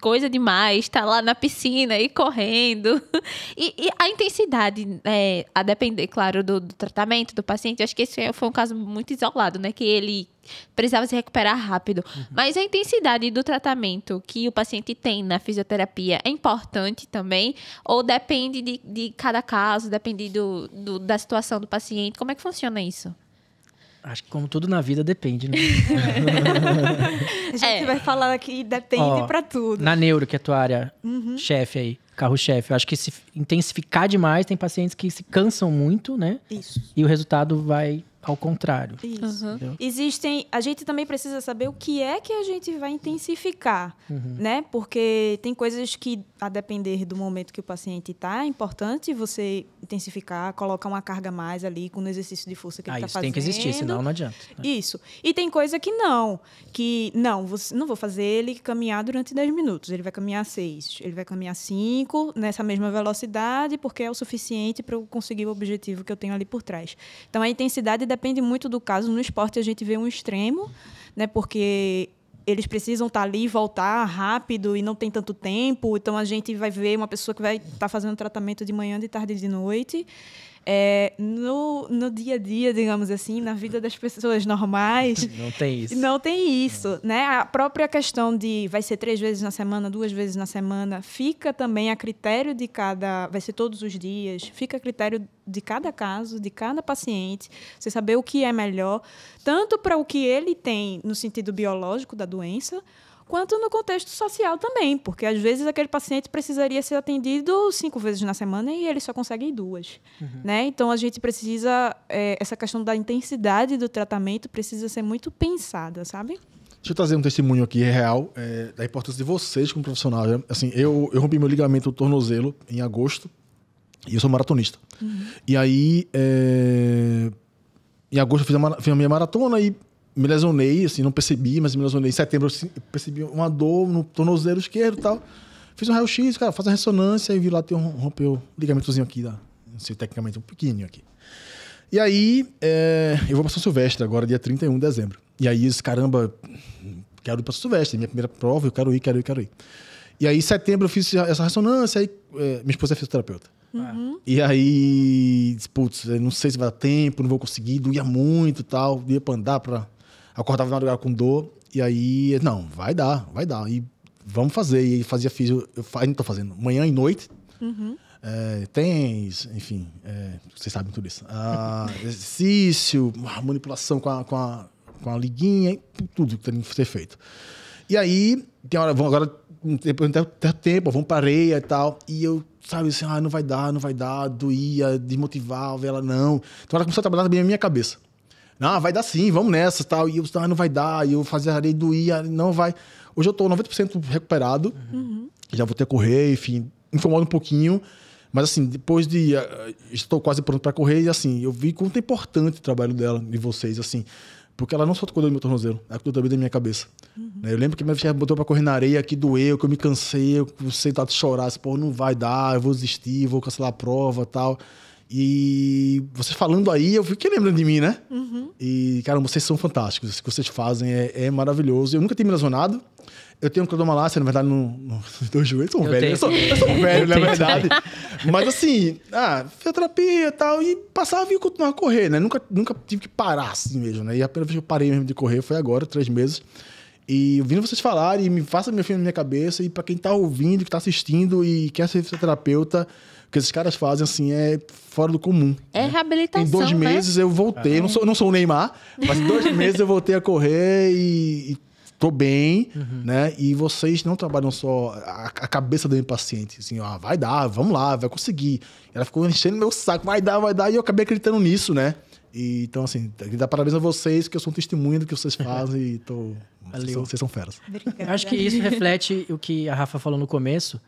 coisa demais, estar tá lá na piscina e correndo. [LAUGHS] E, e a intensidade, é, a depender, claro, do, do, tratamento do paciente, acho que esse é, foi um caso muito isolado, né? Que ele precisava se recuperar rápido. Uhum. Mas a intensidade do tratamento que o paciente tem na fisioterapia é importante também? Ou depende de, de cada caso, depende do, do, da situação do paciente? Como é que funciona isso? Acho que como tudo na vida depende, né? [LAUGHS] a gente é. vai falar que depende para tudo. Na neuro, que é a tua área uhum. chefe aí, carro-chefe, eu acho que se intensificar demais, tem pacientes que se cansam muito, né? Isso. E o resultado vai ao contrário. Isso. Uhum. Existem. A gente também precisa saber o que é que a gente vai intensificar, uhum. né? Porque tem coisas que, a depender do momento que o paciente está, é importante você intensificar, colocar uma carga mais ali com o exercício de força que ah, ele está fazendo. Tem que existir, senão não adianta. Né? Isso. E tem coisa que não. Que não, você, não vou fazer ele caminhar durante 10 minutos. Ele vai caminhar 6, ele vai caminhar 5 nessa mesma velocidade, porque é o suficiente para eu conseguir o objetivo que eu tenho ali por trás. Então a intensidade depende muito do caso. No esporte a gente vê um extremo, né? Porque eles precisam estar tá ali, e voltar rápido e não tem tanto tempo. Então a gente vai ver uma pessoa que vai estar tá fazendo tratamento de manhã, de tarde e de noite é, no, no dia a dia, digamos assim, na vida das pessoas normais. [LAUGHS] Não tem isso. Não tem isso, não. né? A própria questão de vai ser três vezes na semana, duas vezes na semana, fica também a critério de cada. Vai ser todos os dias, fica a critério de cada caso, de cada paciente, você saber o que é melhor, tanto para o que ele tem no sentido biológico da doença, quanto no contexto social também, porque às vezes aquele paciente precisaria ser atendido cinco vezes na semana e ele só consegue ir duas, uhum. né? Então a gente precisa é, essa questão da intensidade do tratamento precisa ser muito pensada, sabe? Deixa eu trazer um testemunho aqui real é, da importância de vocês como profissional. Né? Assim, eu, eu rompi meu ligamento do tornozelo em agosto e eu sou maratonista. Uhum. E aí é, em agosto eu fiz a, fiz a minha maratona e me lesionei, assim, não percebi, mas me lesionei. Em setembro eu assim, percebi uma dor no tornozelo esquerdo e tal. Fiz um raio-x, cara, faz a ressonância e vi lá tem um rompeu um ligamentozinho aqui, da, não sei, tecnicamente um pequenininho aqui. E aí, é, eu vou para São Silvestre agora, dia 31 de dezembro. E aí, caramba, quero ir para São Silvestre, minha primeira prova, eu quero ir, quero ir, quero ir. E aí, em setembro, eu fiz essa ressonância, aí é, eh, minha esposa é fisioterapeuta. Uhum. E aí, putz, não sei se vai dar tempo, não vou conseguir, doía muito e tal, ia pra andar, pra acordava de madrugada com dor, e aí, não, vai dar, vai dar. E vamos fazer. E fazia físico, eu ainda tô fazendo, manhã e noite. Uhum. É, tens, enfim, é, vocês sabem tudo isso. Ah, [LAUGHS] exercício, ah, manipulação com a, com a, com a liguinha, tudo que tem que ser feito. E aí, tem hora, vamos agora, depois não tem tempo, vamos para areia e tal. E eu, sabe, assim, ah, não vai dar, não vai dar, doía, desmotivava, ela não. Então ela começou a trabalhar bem na minha cabeça. Ah, vai dar sim, vamos nessa tal. E eu, ah, não vai dar, e eu fazia areia doir, não vai. Hoje eu tô 90% recuperado, uhum. já vou ter que correr, enfim, incomoda um pouquinho. Mas assim, depois de. Eh, estou quase pronto para correr, e assim, eu vi quanto é importante o trabalho dela de vocês, assim. Porque ela não só cuidou do meu tornozelo, ela cuidou também da minha cabeça. Uhum. Né, eu lembro que minha filha botou pra correr na areia, que doeu, que eu me cansei, eu sentado chorar, assim, pô, não vai dar, eu vou desistir, vou cancelar a prova tal. E você falando aí, eu fiquei lembrando de mim, né? Uhum. E, cara, vocês são fantásticos. O que vocês fazem é, é maravilhoso. Eu nunca tenho me lesionado. Eu tenho clodomalácia, na verdade, no, no, nos [LAUGHS] dois joelhos. Eu sou um eu velho. Eu sou, eu sou um velho, na verdade. Mas assim, ah, fisioterapia e tal. E passava e continuava a correr, né? Nunca, nunca tive que parar assim mesmo, né? E a primeira vez que eu parei mesmo de correr foi agora, três meses. E ouvindo vocês falarem, me faça meu filme na minha cabeça. E para quem tá ouvindo, que tá assistindo e quer ser fisioterapeuta que esses caras fazem, assim, é fora do comum. É né? reabilitação. Em dois né? meses eu voltei. Ah, não, sou, não sou o Neymar, mas em dois [LAUGHS] meses eu voltei a correr e. e Tô bem, uhum. né? E vocês não trabalham só a, a cabeça do paciente, assim, ó, vai dar, vamos lá, vai conseguir. Ela ficou enchendo meu saco, vai dar, vai dar, e eu acabei acreditando nisso, né? E, então, assim, dá parabéns a vocês, que eu sou um testemunho do que vocês fazem e tô. Valeu. Vocês, são, vocês são feras. Obrigada. Eu acho que isso reflete o que a Rafa falou no começo,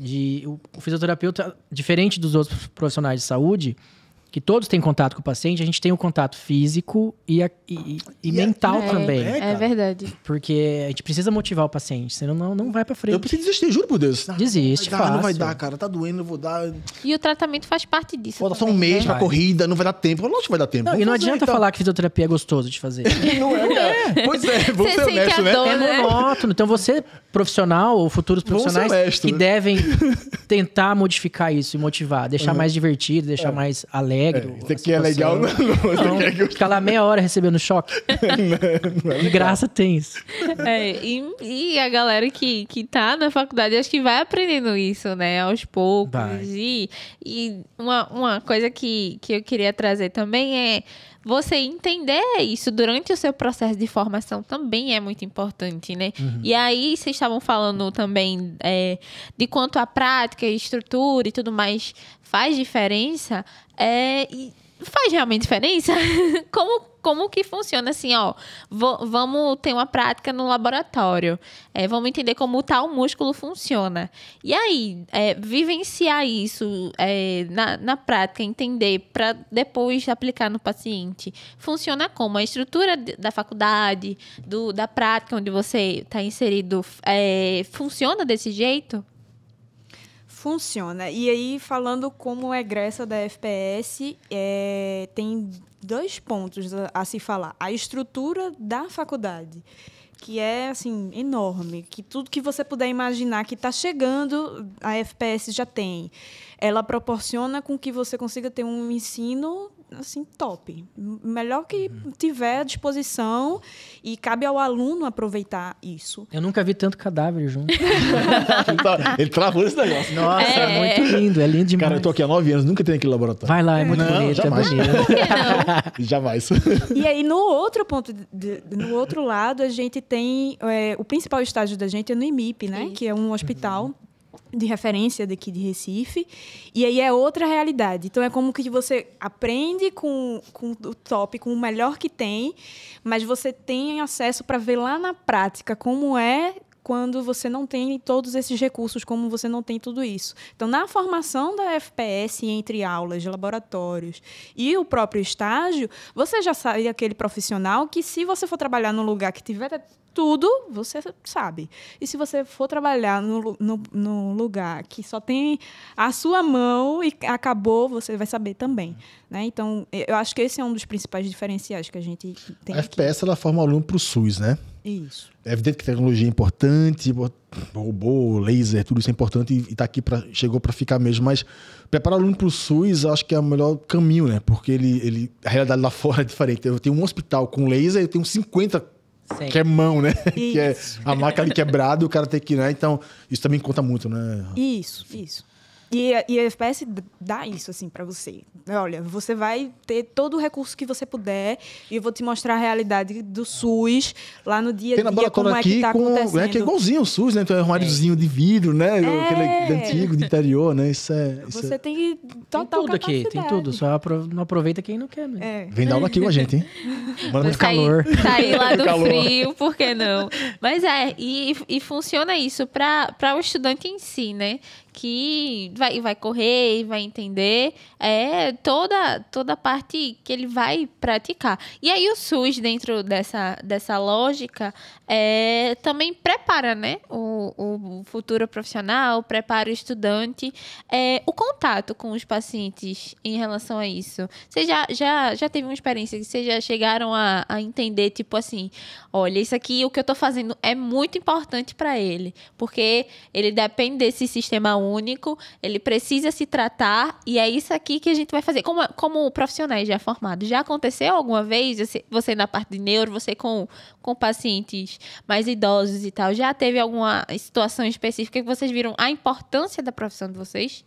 de o fisioterapeuta, diferente dos outros profissionais de saúde, que todos têm contato com o paciente, a gente tem o um contato físico e, a, e, e é mental é, também. É, é, verdade. Porque a gente precisa motivar o paciente, senão não, não vai para frente. Eu preciso desistir, juro por Deus. Ah, Desiste, vai dar, Não vai dar, cara. Tá doendo, eu vou dar. E o tratamento faz parte disso. Falta tá só um né? mês né? pra corrida, não vai dar tempo. Lógico que vai dar tempo. Não, e não adianta então. falar que fisioterapia é gostoso de fazer. [LAUGHS] não é, cara. É. Pois é, vamos você ser honesto, né? É né? monótono. Então você, profissional ou futuros profissionais que devem tentar modificar isso e motivar, deixar uhum. mais divertido, deixar é. mais alegre alegre. É, isso aqui é legal, então, Ficar lá meia hora recebendo choque. [LAUGHS] não, não é De graça tem isso. É, e, e, a galera que, que tá na faculdade, acho que vai aprendendo isso, né? Aos poucos. Vai. E, e uma, uma coisa que, que eu queria trazer também é você entender isso durante o seu processo de formação também é muito importante, né? Uhum. E aí vocês estavam falando também é, de quanto a prática, a estrutura e tudo mais faz diferença. É, faz realmente diferença? [LAUGHS] como como que funciona assim, ó. vamos ter uma prática no laboratório. É, vamos entender como tal músculo funciona. E aí, é, vivenciar isso é, na, na prática, entender para depois aplicar no paciente. Funciona como? A estrutura da faculdade, do, da prática onde você está inserido, é, funciona desse jeito? Funciona. E aí, falando como egressa é da FPS, é, tem dois pontos a, a se falar. A estrutura da faculdade que é assim enorme, que tudo que você puder imaginar que está chegando, a FPS já tem. Ela proporciona com que você consiga ter um ensino assim top, melhor que uhum. tiver à disposição e cabe ao aluno aproveitar isso. Eu nunca vi tanto cadáver junto. [LAUGHS] ele tá, travou esse negócio. Nossa, é, é muito lindo, é lindo demais. Cara, eu tô aqui há nove anos, nunca tenho aquele laboratório. Vai lá, é, muito não, bonito, é jamais. é bonito. Não? [LAUGHS] jamais. E aí no outro ponto, de, no outro lado, a gente tem é, o principal estágio da gente é no IMIP, né, isso. que é um hospital uhum de referência daqui de Recife. E aí é outra realidade. Então é como que você aprende com, com o top, com o melhor que tem, mas você tem acesso para ver lá na prática como é quando você não tem todos esses recursos, como você não tem tudo isso. Então, na formação da FPS, entre aulas, laboratórios e o próprio estágio, você já sai aquele profissional que, se você for trabalhar num lugar que tiver tudo você sabe. E se você for trabalhar no, no, lugar que só tem a sua mão e acabou, você vai saber também. É. Né? Então, eu acho que esse é um dos principais diferenciais que a gente tem. A FPS ela forma aluno para o SUS, né? Isso. É evidente que tecnologia é importante, robô, laser, tudo isso é importante e tá aqui pra, chegou para ficar mesmo. Mas preparar aluno para o SUS, acho que é o melhor caminho, né? Porque ele, ele, a realidade lá [LAUGHS] fora é diferente. Eu tenho um hospital com laser, eu tenho 50 Sim. que é mão, né? Isso. [LAUGHS] Que é a máquina quebrada e o cara tem que, né? Então, isso também conta muito, né? Isso, isso. E, e a FPS dá isso, assim, para você. Olha, você vai ter todo o recurso que você puder e eu vou te mostrar a realidade do SUS lá no dia a dia, dia como é que tá com, acontecendo. É, que é igualzinho o SUS, né? Tem então é um é. armáriozinho é. de vidro, né? É. Aquele antigo, de interior, né? Isso é... Isso você é... tem total Tem tudo aqui, tem tudo. Só não aproveita quem não quer, né? É. Vem dar aula aqui com a gente, hein? [LAUGHS] Manda calor. Sair lá do [LAUGHS] frio, por que não? Mas é, e, e funciona isso para o estudante em si, né? que vai, vai correr e vai entender é toda toda a parte que ele vai praticar. E aí o SUS dentro dessa, dessa lógica é, também prepara né, o, o futuro profissional, prepara o estudante, é, o contato com os pacientes em relação a isso. Você já, já, já teve uma experiência que vocês já chegaram a, a entender, tipo assim, olha, isso aqui, o que eu estou fazendo é muito importante para ele, porque ele depende desse sistema único único, ele precisa se tratar e é isso aqui que a gente vai fazer. Como, como profissionais já formados, já aconteceu alguma vez, você, você na parte de neuro, você com, com pacientes mais idosos e tal, já teve alguma situação específica que vocês viram a importância da profissão de vocês?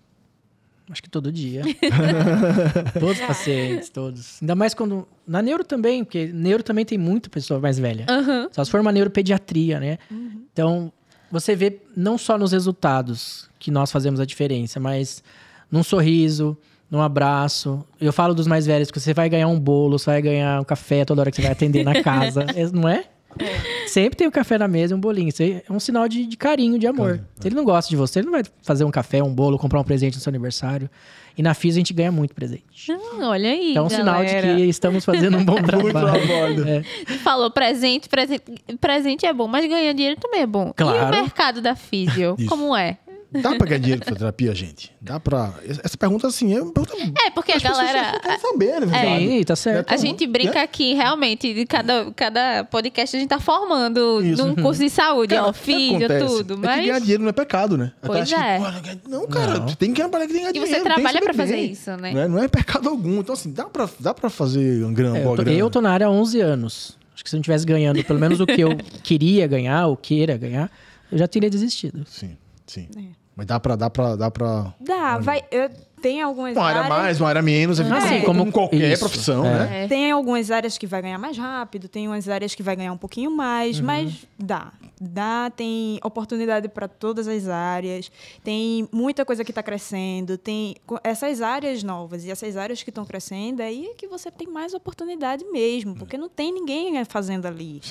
Acho que todo dia. [LAUGHS] [LAUGHS] todos os pacientes, todos. Ainda mais quando. Na neuro também, porque neuro também tem muita pessoa mais velha. Uhum. Só se for uma neuropediatria, né? Uhum. Então, você vê não só nos resultados que nós fazemos a diferença, mas num sorriso, num abraço. Eu falo dos mais velhos, que você vai ganhar um bolo, você vai ganhar um café toda hora que você vai atender na [LAUGHS] casa, é, não é? É. Sempre tem o um café na mesa e um bolinho. Isso é um sinal de, de carinho, de amor. É. Se ele não gosta de você, ele não vai fazer um café, um bolo, comprar um presente no seu aniversário. E na FIS a gente ganha muito presente. Hum, olha aí. Então é um galera. sinal de que estamos fazendo um bom [LAUGHS] trabalho. É. Falou presente, presente, presente é bom, mas ganhar dinheiro também é bom. Claro. E o mercado da Fisio, como é? Dá pra ganhar dinheiro com fisioterapia, gente? Dá pra. Essa pergunta, assim, é uma pergunta. É, porque a galera. Quer é- saber, né? É. verdade. É, tá certo. Então, a gente né? brinca né? aqui, realmente, de cada, cada podcast a gente tá formando Isso. num curso de saúde, cara, ó, filho, tudo. Mas... É que ganhar dinheiro não é pecado, né? Pois é. Que, não, cara, não. tem que ganhar para ganhar dinheiro. E você trabalha pra fazer isso, né? Não é, não é pecado algum. Então, assim, dá pra, dá pra fazer um grana, é, eu, tô, grana. eu tô na área há 11 anos. Acho que se eu não tivesse ganhando pelo menos o que eu [LAUGHS] queria ganhar, ou queira ganhar, eu já teria desistido. Sim, sim. É. Mas dá pra. Dá, pra, dá, pra... dá vai. Eu, tem algumas uma área áreas... mais, uma área menos, é. assim como, qualquer Isso. profissão, é. né? É. Tem algumas áreas que vai ganhar mais rápido, tem umas áreas que vai ganhar um pouquinho mais, uhum. mas dá. Dá, tem oportunidade para todas as áreas, tem muita coisa que está crescendo, tem essas áreas novas e essas áreas que estão crescendo, aí é que você tem mais oportunidade mesmo, uhum. porque não tem ninguém né, fazendo ali.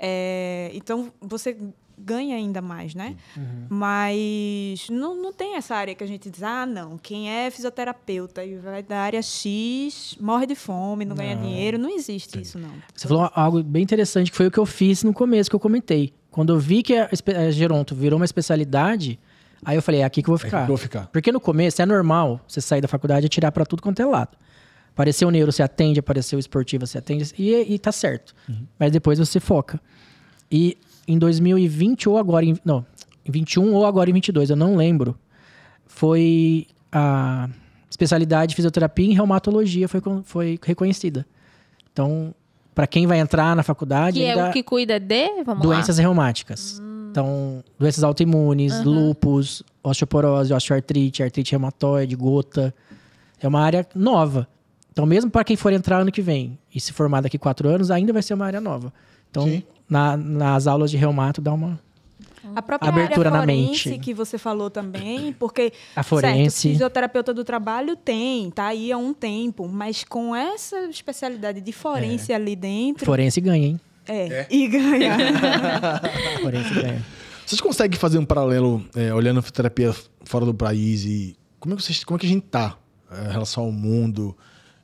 É, então, você ganha ainda mais, né? Uhum. Mas não, não tem essa área que a gente diz, ah, não, quem é fisioterapeuta e vai da área X morre de fome, não, não. ganha dinheiro, não existe Sim. isso, não. Você falou algo bem interessante, que foi o que eu fiz no começo, que eu comentei. Quando eu vi que a, a Geronto virou uma especialidade, aí eu falei, é aqui que eu vou é ficar. É eu vou ficar. Porque no começo é normal você sair da faculdade e tirar para tudo quanto é lado. Apareceu neuro, você atende, apareceu esportivo você atende, e, e tá certo. Uhum. Mas depois você foca. E em 2020 ou agora em, não, em 21 ou agora em 22, eu não lembro. Foi a especialidade de fisioterapia em reumatologia foi, foi reconhecida. Então, para quem vai entrar na faculdade, que é o que cuida de, vamos doenças lá. reumáticas. Hum. Então, doenças autoimunes, uhum. lupus, osteoporose, osteoartrite, artrite reumatoide, gota. É uma área nova. Então, mesmo para quem for entrar ano que vem e se formar daqui quatro anos, ainda vai ser uma área nova. Então, Sim na, nas aulas de reumato dá uma a própria abertura área forense na mente. que você falou também, porque a forense, certo, fisioterapeuta do trabalho tem, tá aí há um tempo, mas com essa especialidade de forense é. ali dentro, forense ganha, hein? É, é. e ganha. [LAUGHS] forense ganha. Vocês conseguem fazer um paralelo é, olhando a fisioterapia fora do país e como é que vocês, como é que a gente tá é, em relação ao mundo?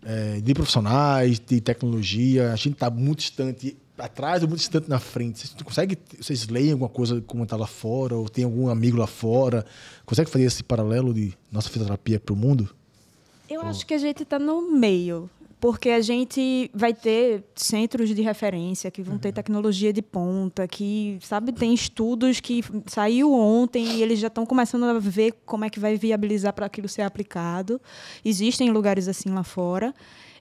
É, de profissionais, de tecnologia, a gente está muito distante atrás ou muito distante na frente. Vocês conseguem, vocês leem alguma coisa como está lá fora ou tem algum amigo lá fora? Consegue fazer esse paralelo de nossa fisioterapia para o mundo? Eu ou... acho que a gente está no meio, porque a gente vai ter centros de referência que vão uhum. ter tecnologia de ponta, que sabe tem estudos que saiu ontem e eles já estão começando a ver como é que vai viabilizar para aquilo ser aplicado. Existem lugares assim lá fora.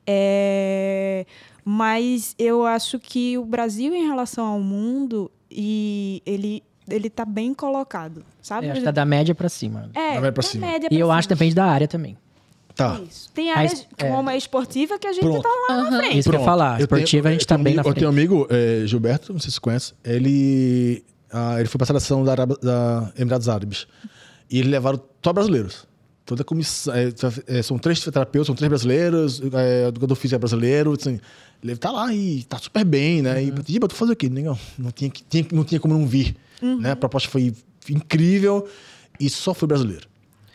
É mas eu acho que o Brasil, em relação ao mundo, e ele ele tá bem colocado, sabe? está é, acho que tá da média para cima. É, da média pra cima. Média pra e eu cima. acho que depende da área também. Tá. Isso. Tem áreas Aí, é. como é. a esportiva que a gente Pronto. tá lá uhum. na frente. Isso Pronto. que eu falar. Esportiva eu tenho, a gente tá bem um, na frente. Eu tenho um amigo, é, Gilberto, não sei se você conhece, ele, ah, ele foi pra seleção da, Arábia, da Emirados Árabes. E eles levaram só brasileiros toda a comissão. É, é, são três terapeutas, são três brasileiros, é, educador físico é brasileiro, assim, ele tá lá e tá super bem, né? Uhum. E, tipo, tu tô o quê? Não, não, tinha, tinha, não tinha como não vir, uhum. né? A proposta foi incrível e só foi brasileiro.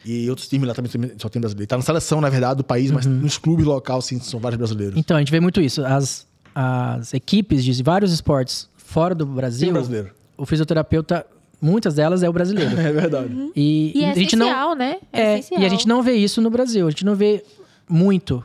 E outros times lá também só tem brasileiro. Tá na seleção, na verdade, do país, uhum. mas nos clubes locais, sim, são vários brasileiros. Então, a gente vê muito isso. As, as equipes de vários esportes fora do Brasil... brasileiro. O fisioterapeuta muitas delas é o brasileiro. [LAUGHS] É verdade. Uhum. E, e, é a gente não, né? É, é E a gente não vê isso no Brasil. A gente não vê muito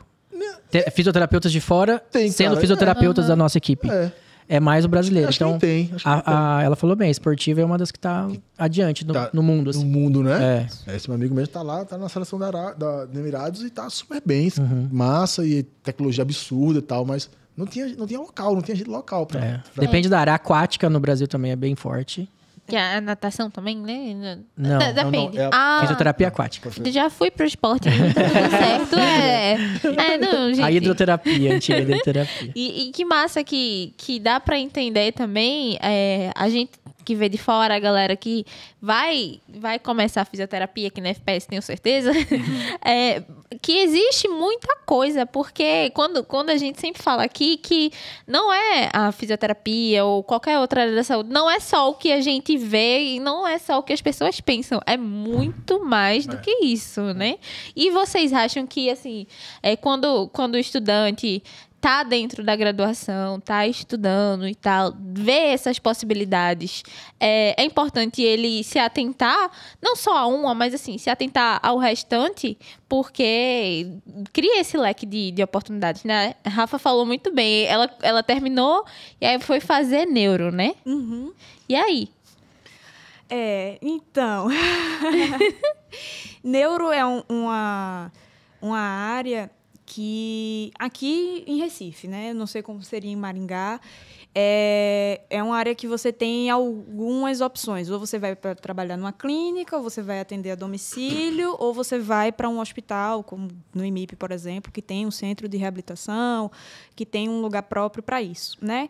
Te, fisioterapeutas de fora tem, sendo cara. fisioterapeutas é. da nossa equipe. É. é mais o brasileiro. Acho então, tem. A, a, ela falou bem, a esportiva é uma das que está adiante no, tá no mundo. Assim. No mundo, né? É. é esse meu amigo mesmo está lá, está na seleção da, da, Emirados e está super bem. Assim. Uhum. Massa e tecnologia absurda e tal, mas não tinha, não tinha local, não tinha gente local. Pra, é. pra... Depende é. da área aquática no Brasil também, é bem forte. Que é a natação também, né? Não, D depende. Não, não, é ah, fisioterapia aquática. Já fui pro esporte, então tá tudo certo. É, é não, gente. A hidroterapia, antiga hidroterapia. e, e, que massa que, que dá para entender também, é, a gente que vê de fora, a galera que vai vai começar a fisioterapia, que na FPS tenho certeza, [LAUGHS] é, que existe muita coisa, porque quando, quando a gente sempre fala aqui que não é a fisioterapia ou qualquer outra área da saúde, não é só o que a gente vê e não é só o que as pessoas pensam, é muito mais do é. que isso, né? E vocês acham que, assim, é, quando, quando o estudante tá dentro da graduação, tá estudando e tal, ver essas possibilidades, é, é importante ele se atentar, não só a uma, mas assim, se atentar ao restante, porque cria esse leque de, de oportunidades, né? A Rafa falou muito bem, ela, ela terminou e aí foi fazer neuro, né? Uhum. E aí? É, então. [LAUGHS] neuro é um, uma, uma área que aqui em Recife, né? não sei como seria em Maringá. É, é uma área que você tem algumas opções. Ou você vai trabalhar numa clínica, ou você vai atender a domicílio, ou você vai para um hospital, como no IMIP, por exemplo, que tem um centro de reabilitação, que tem um lugar próprio para isso, né?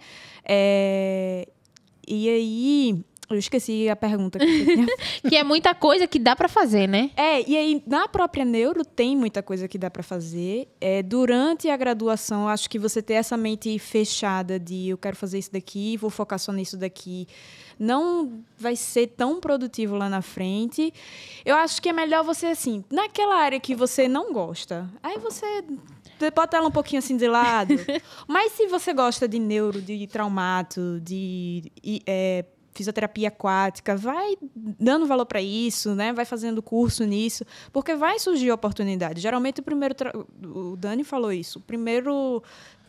É, e aí eu esqueci a pergunta que, [LAUGHS] que é muita coisa que dá para fazer, né? É, e aí na própria neuro tem muita coisa que dá para fazer. É, durante a graduação, acho que você ter essa mente fechada de eu quero fazer isso daqui, vou focar só nisso daqui, não vai ser tão produtivo lá na frente. Eu acho que é melhor você assim, naquela área que você não gosta. Aí você bota ela um pouquinho assim de lado. [LAUGHS] Mas se você gosta de neuro, de traumato, de, de é, fisioterapia aquática, vai dando valor para isso, né? Vai fazendo curso nisso, porque vai surgir oportunidade. Geralmente o primeiro tra... o Dani falou isso, o primeiro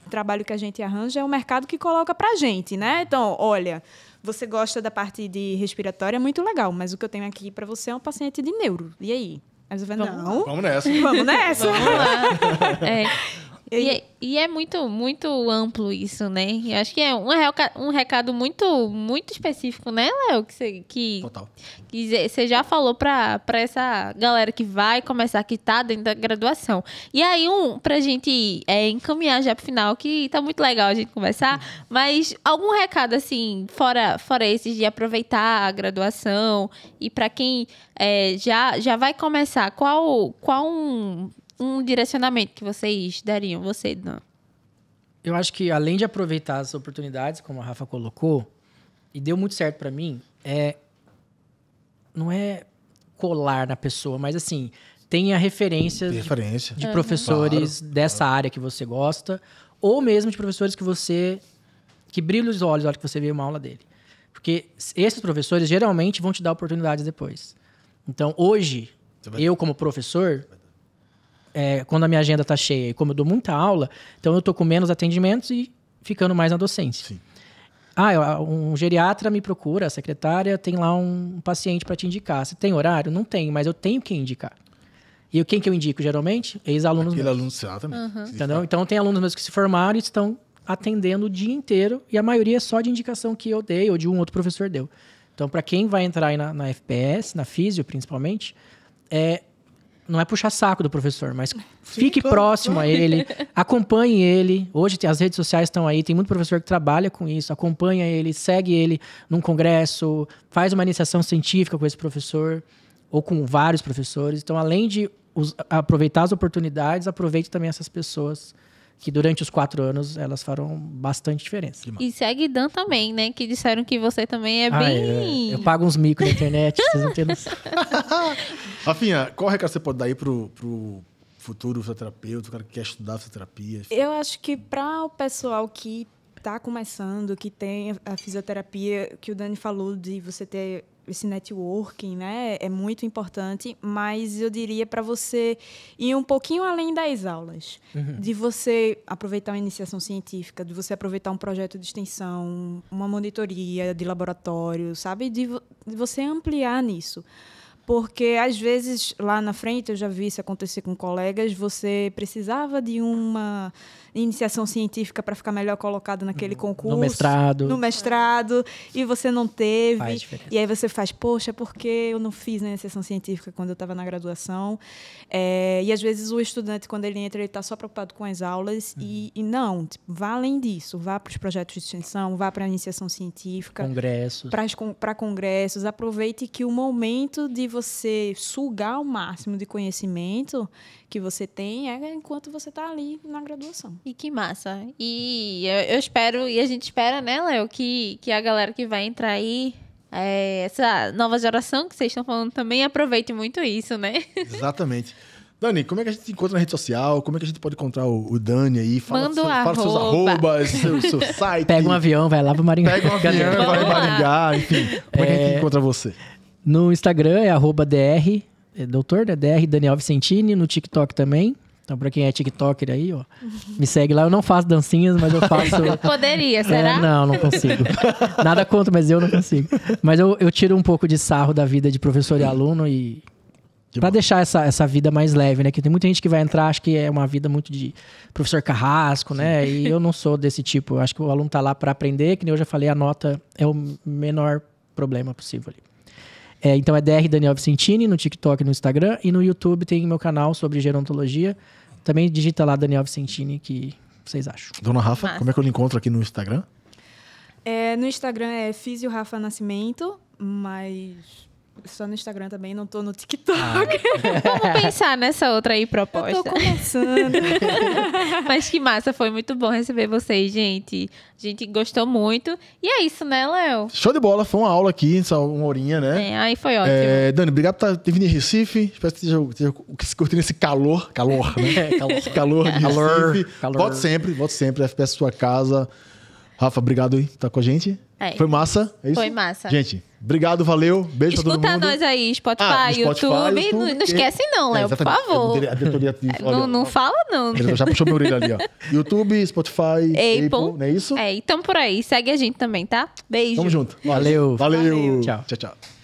trabalho que a gente arranja é o mercado que coloca para gente, né? Então, olha, você gosta da parte de respiratória, é muito legal, mas o que eu tenho aqui para você é um paciente de neuro. E aí? não. Vamos nessa. Vamos nessa. vamos lá. [LAUGHS] É. E, e, é muito, muito amplo isso, né? Eu acho que é um, um recado muito, muito específico, né, Léo? Que você que, Total. que você já falou para essa galera que vai começar, que tá dentro da graduação. E aí, um, pra gente é, encaminhar já pro final, que tá muito legal a gente conversar, uhum. mas algum recado, assim, fora, fora esses de aproveitar a graduação e para quem é, já, já vai começar, qual, qual um um direcionamento que vocês dariam, você não? Eu acho que além de aproveitar as oportunidades, como a Rafa colocou, e deu muito certo para mim, é não é colar na pessoa, mas assim, tenha referências Referência. de, de uhum. professores claro, dessa claro. área que você gosta, ou mesmo de professores que você que brilha os olhos na hora que você vê uma aula dele. Porque esses professores geralmente vão te dar oportunidades depois. Então, hoje, eu como professor, é, quando a minha agenda está cheia e como eu dou muita aula, então eu estou com menos atendimentos e ficando mais na docência. Sim. Ah, ah, um geriatra me procura, a secretária tem lá um paciente para te indicar. Você tem horário? Não tem, mas eu tenho que indicar. E quem que eu indico geralmente? Ex-alunos meus. Ex-alunos ah, também. Uhum. Entendeu? Então tem alunos meus que se formaram e estão atendendo o dia inteiro e a maioria é só de indicação que eu dei ou de um outro professor deu. Então para quem vai entrar na, na, FPS, na físio principalmente, é não é puxar saco do professor, mas é. fique Sim, próximo a [LAUGHS] ele, acompanhe ele. Hoje as redes sociais estão aí, tem muito professor que trabalha com isso, acompanha ele, segue ele num congresso, faz uma iniciação científica com esse professor ou com vários professores. Então, além de aproveitar as oportunidades, aproveite também essas pessoas que durante os quatro anos elas farão bastante diferença. E segue Dan também, né? Que disseram que você também é ah, é, bem. É, eu pago uns micro na internet, vocês não têm noção. [LAUGHS] Rafinha, qual recado você pode dar aí pro, pro futuro fisioterapeuta, o cara que quer estudar fisioterapia? Eu acho que para o pessoal que está começando, que tem a fisioterapia, que o Dani falou de você ter esse networking, né? É muito importante, mas eu diria para você ir um pouquinho além das aulas, uhum. de você aproveitar uma iniciação científica, de você aproveitar um projeto de extensão, uma monitoria de laboratório, sabe? de, de você ampliar nisso porque às vezes lá na frente eu já vi isso acontecer com colegas, você precisava de uma iniciação científica para ficar melhor colocado naquele concurso. No mestrado. No mestrado. E você não teve. E aí você faz, poxa, porque eu não fiz na iniciação científica quando eu estava na graduação? É, e às vezes o estudante, quando ele entra, ele está só preocupado com as aulas. Uhum. E, e, não, tipo, vá além disso. Vá para os projetos de extensão, vá para a iniciação científica. Congressos. Para congressos. Aproveite que o momento de você sugar o máximo de conhecimento que você tem é enquanto você está ali na graduação. E que massa. E eu, eu, espero, e a gente espera, né, Léo, que, que a galera que vai entrar aí. É, essa nova geração que vocês estão falando também aproveite muito isso, né? [LAUGHS] Exatamente. Dani, como é que a gente se encontra na rede social? Como é que a gente pode encontrar o, o Dani aí? Fala, seu, fala seus arrobas, seu, seu, [LAUGHS] site. Pega um avião, vai lá pro Maringá. Pega um avião, vai lá. Maringá, enfim. Como é, é que a gente é, encontra você? No Instagram é arroba DR é, doutor, né? DR Daniel Vicentini, no TikTok também. Então, pra quem é TikToker aí, ó, me segue lá. Eu não faço dancinhas, mas eu [LAUGHS] faço. Poderia, é, será? É, não, não consigo. [LAUGHS] Nada contra, mas eu não consigo. Mas eu, eu tiro um pouco de sarro da vida de professor e aluno e. De pra bom. deixar essa, essa vida mais leve, né? Que tem muita gente que vai entrar, acho que é uma vida muito de professor carrasco, né? E eu não sou desse tipo. Eu acho que o aluno tá lá para aprender, que nem eu já falei, a nota é o menor problema possível ali. É, então é DR Daniel Vicentini no TikTok e no Instagram. E no YouTube tem meu canal sobre gerontologia. Também digita lá Daniel Vicentini, que vocês acham. Dona Rafa, como é que eu lhe encontro aqui no Instagram? É, no Instagram é Físio Rafa Nascimento, mas só no Instagram também, não tô no TikTok. Ah. [LAUGHS] Vamos pensar nessa outra aí proposta. Eu tô começando. [LAUGHS] Mas que massa, foi muito bom receber vocês, gente. A gente gostou muito. E é isso, né, Léo? Show de bola, foi uma aula aqui, só uma horinha, né? É, aí foi ótimo. É, Dani, obrigado por ter vindo em Recife. Espero que esteja curtindo esse calor. Calor, né? [LAUGHS] É, calor. calor de Recife. Calor. sempre, volte sempre. FPS sua casa. Rafa, obrigado aí por estar com a gente. É. Foi massa? É isso? Foi massa. Gente, obrigado, valeu. Beijo Escuta pra todo mundo. nós aí, ah, Spotify, ah, Spotify YouTube. YouTube. Não, esquece não, Léo, por favor. A diretoria... Olha, não, não fala não. Eu já puxou meu orelha ali, ó. [LAUGHS] YouTube, Spotify, Apple. Apple não é isso? É, então por aí. Segue a gente também, tá? Beijo. Tamo junto. Valeu. Valeu. valeu. valeu. tchau, tchau. tchau.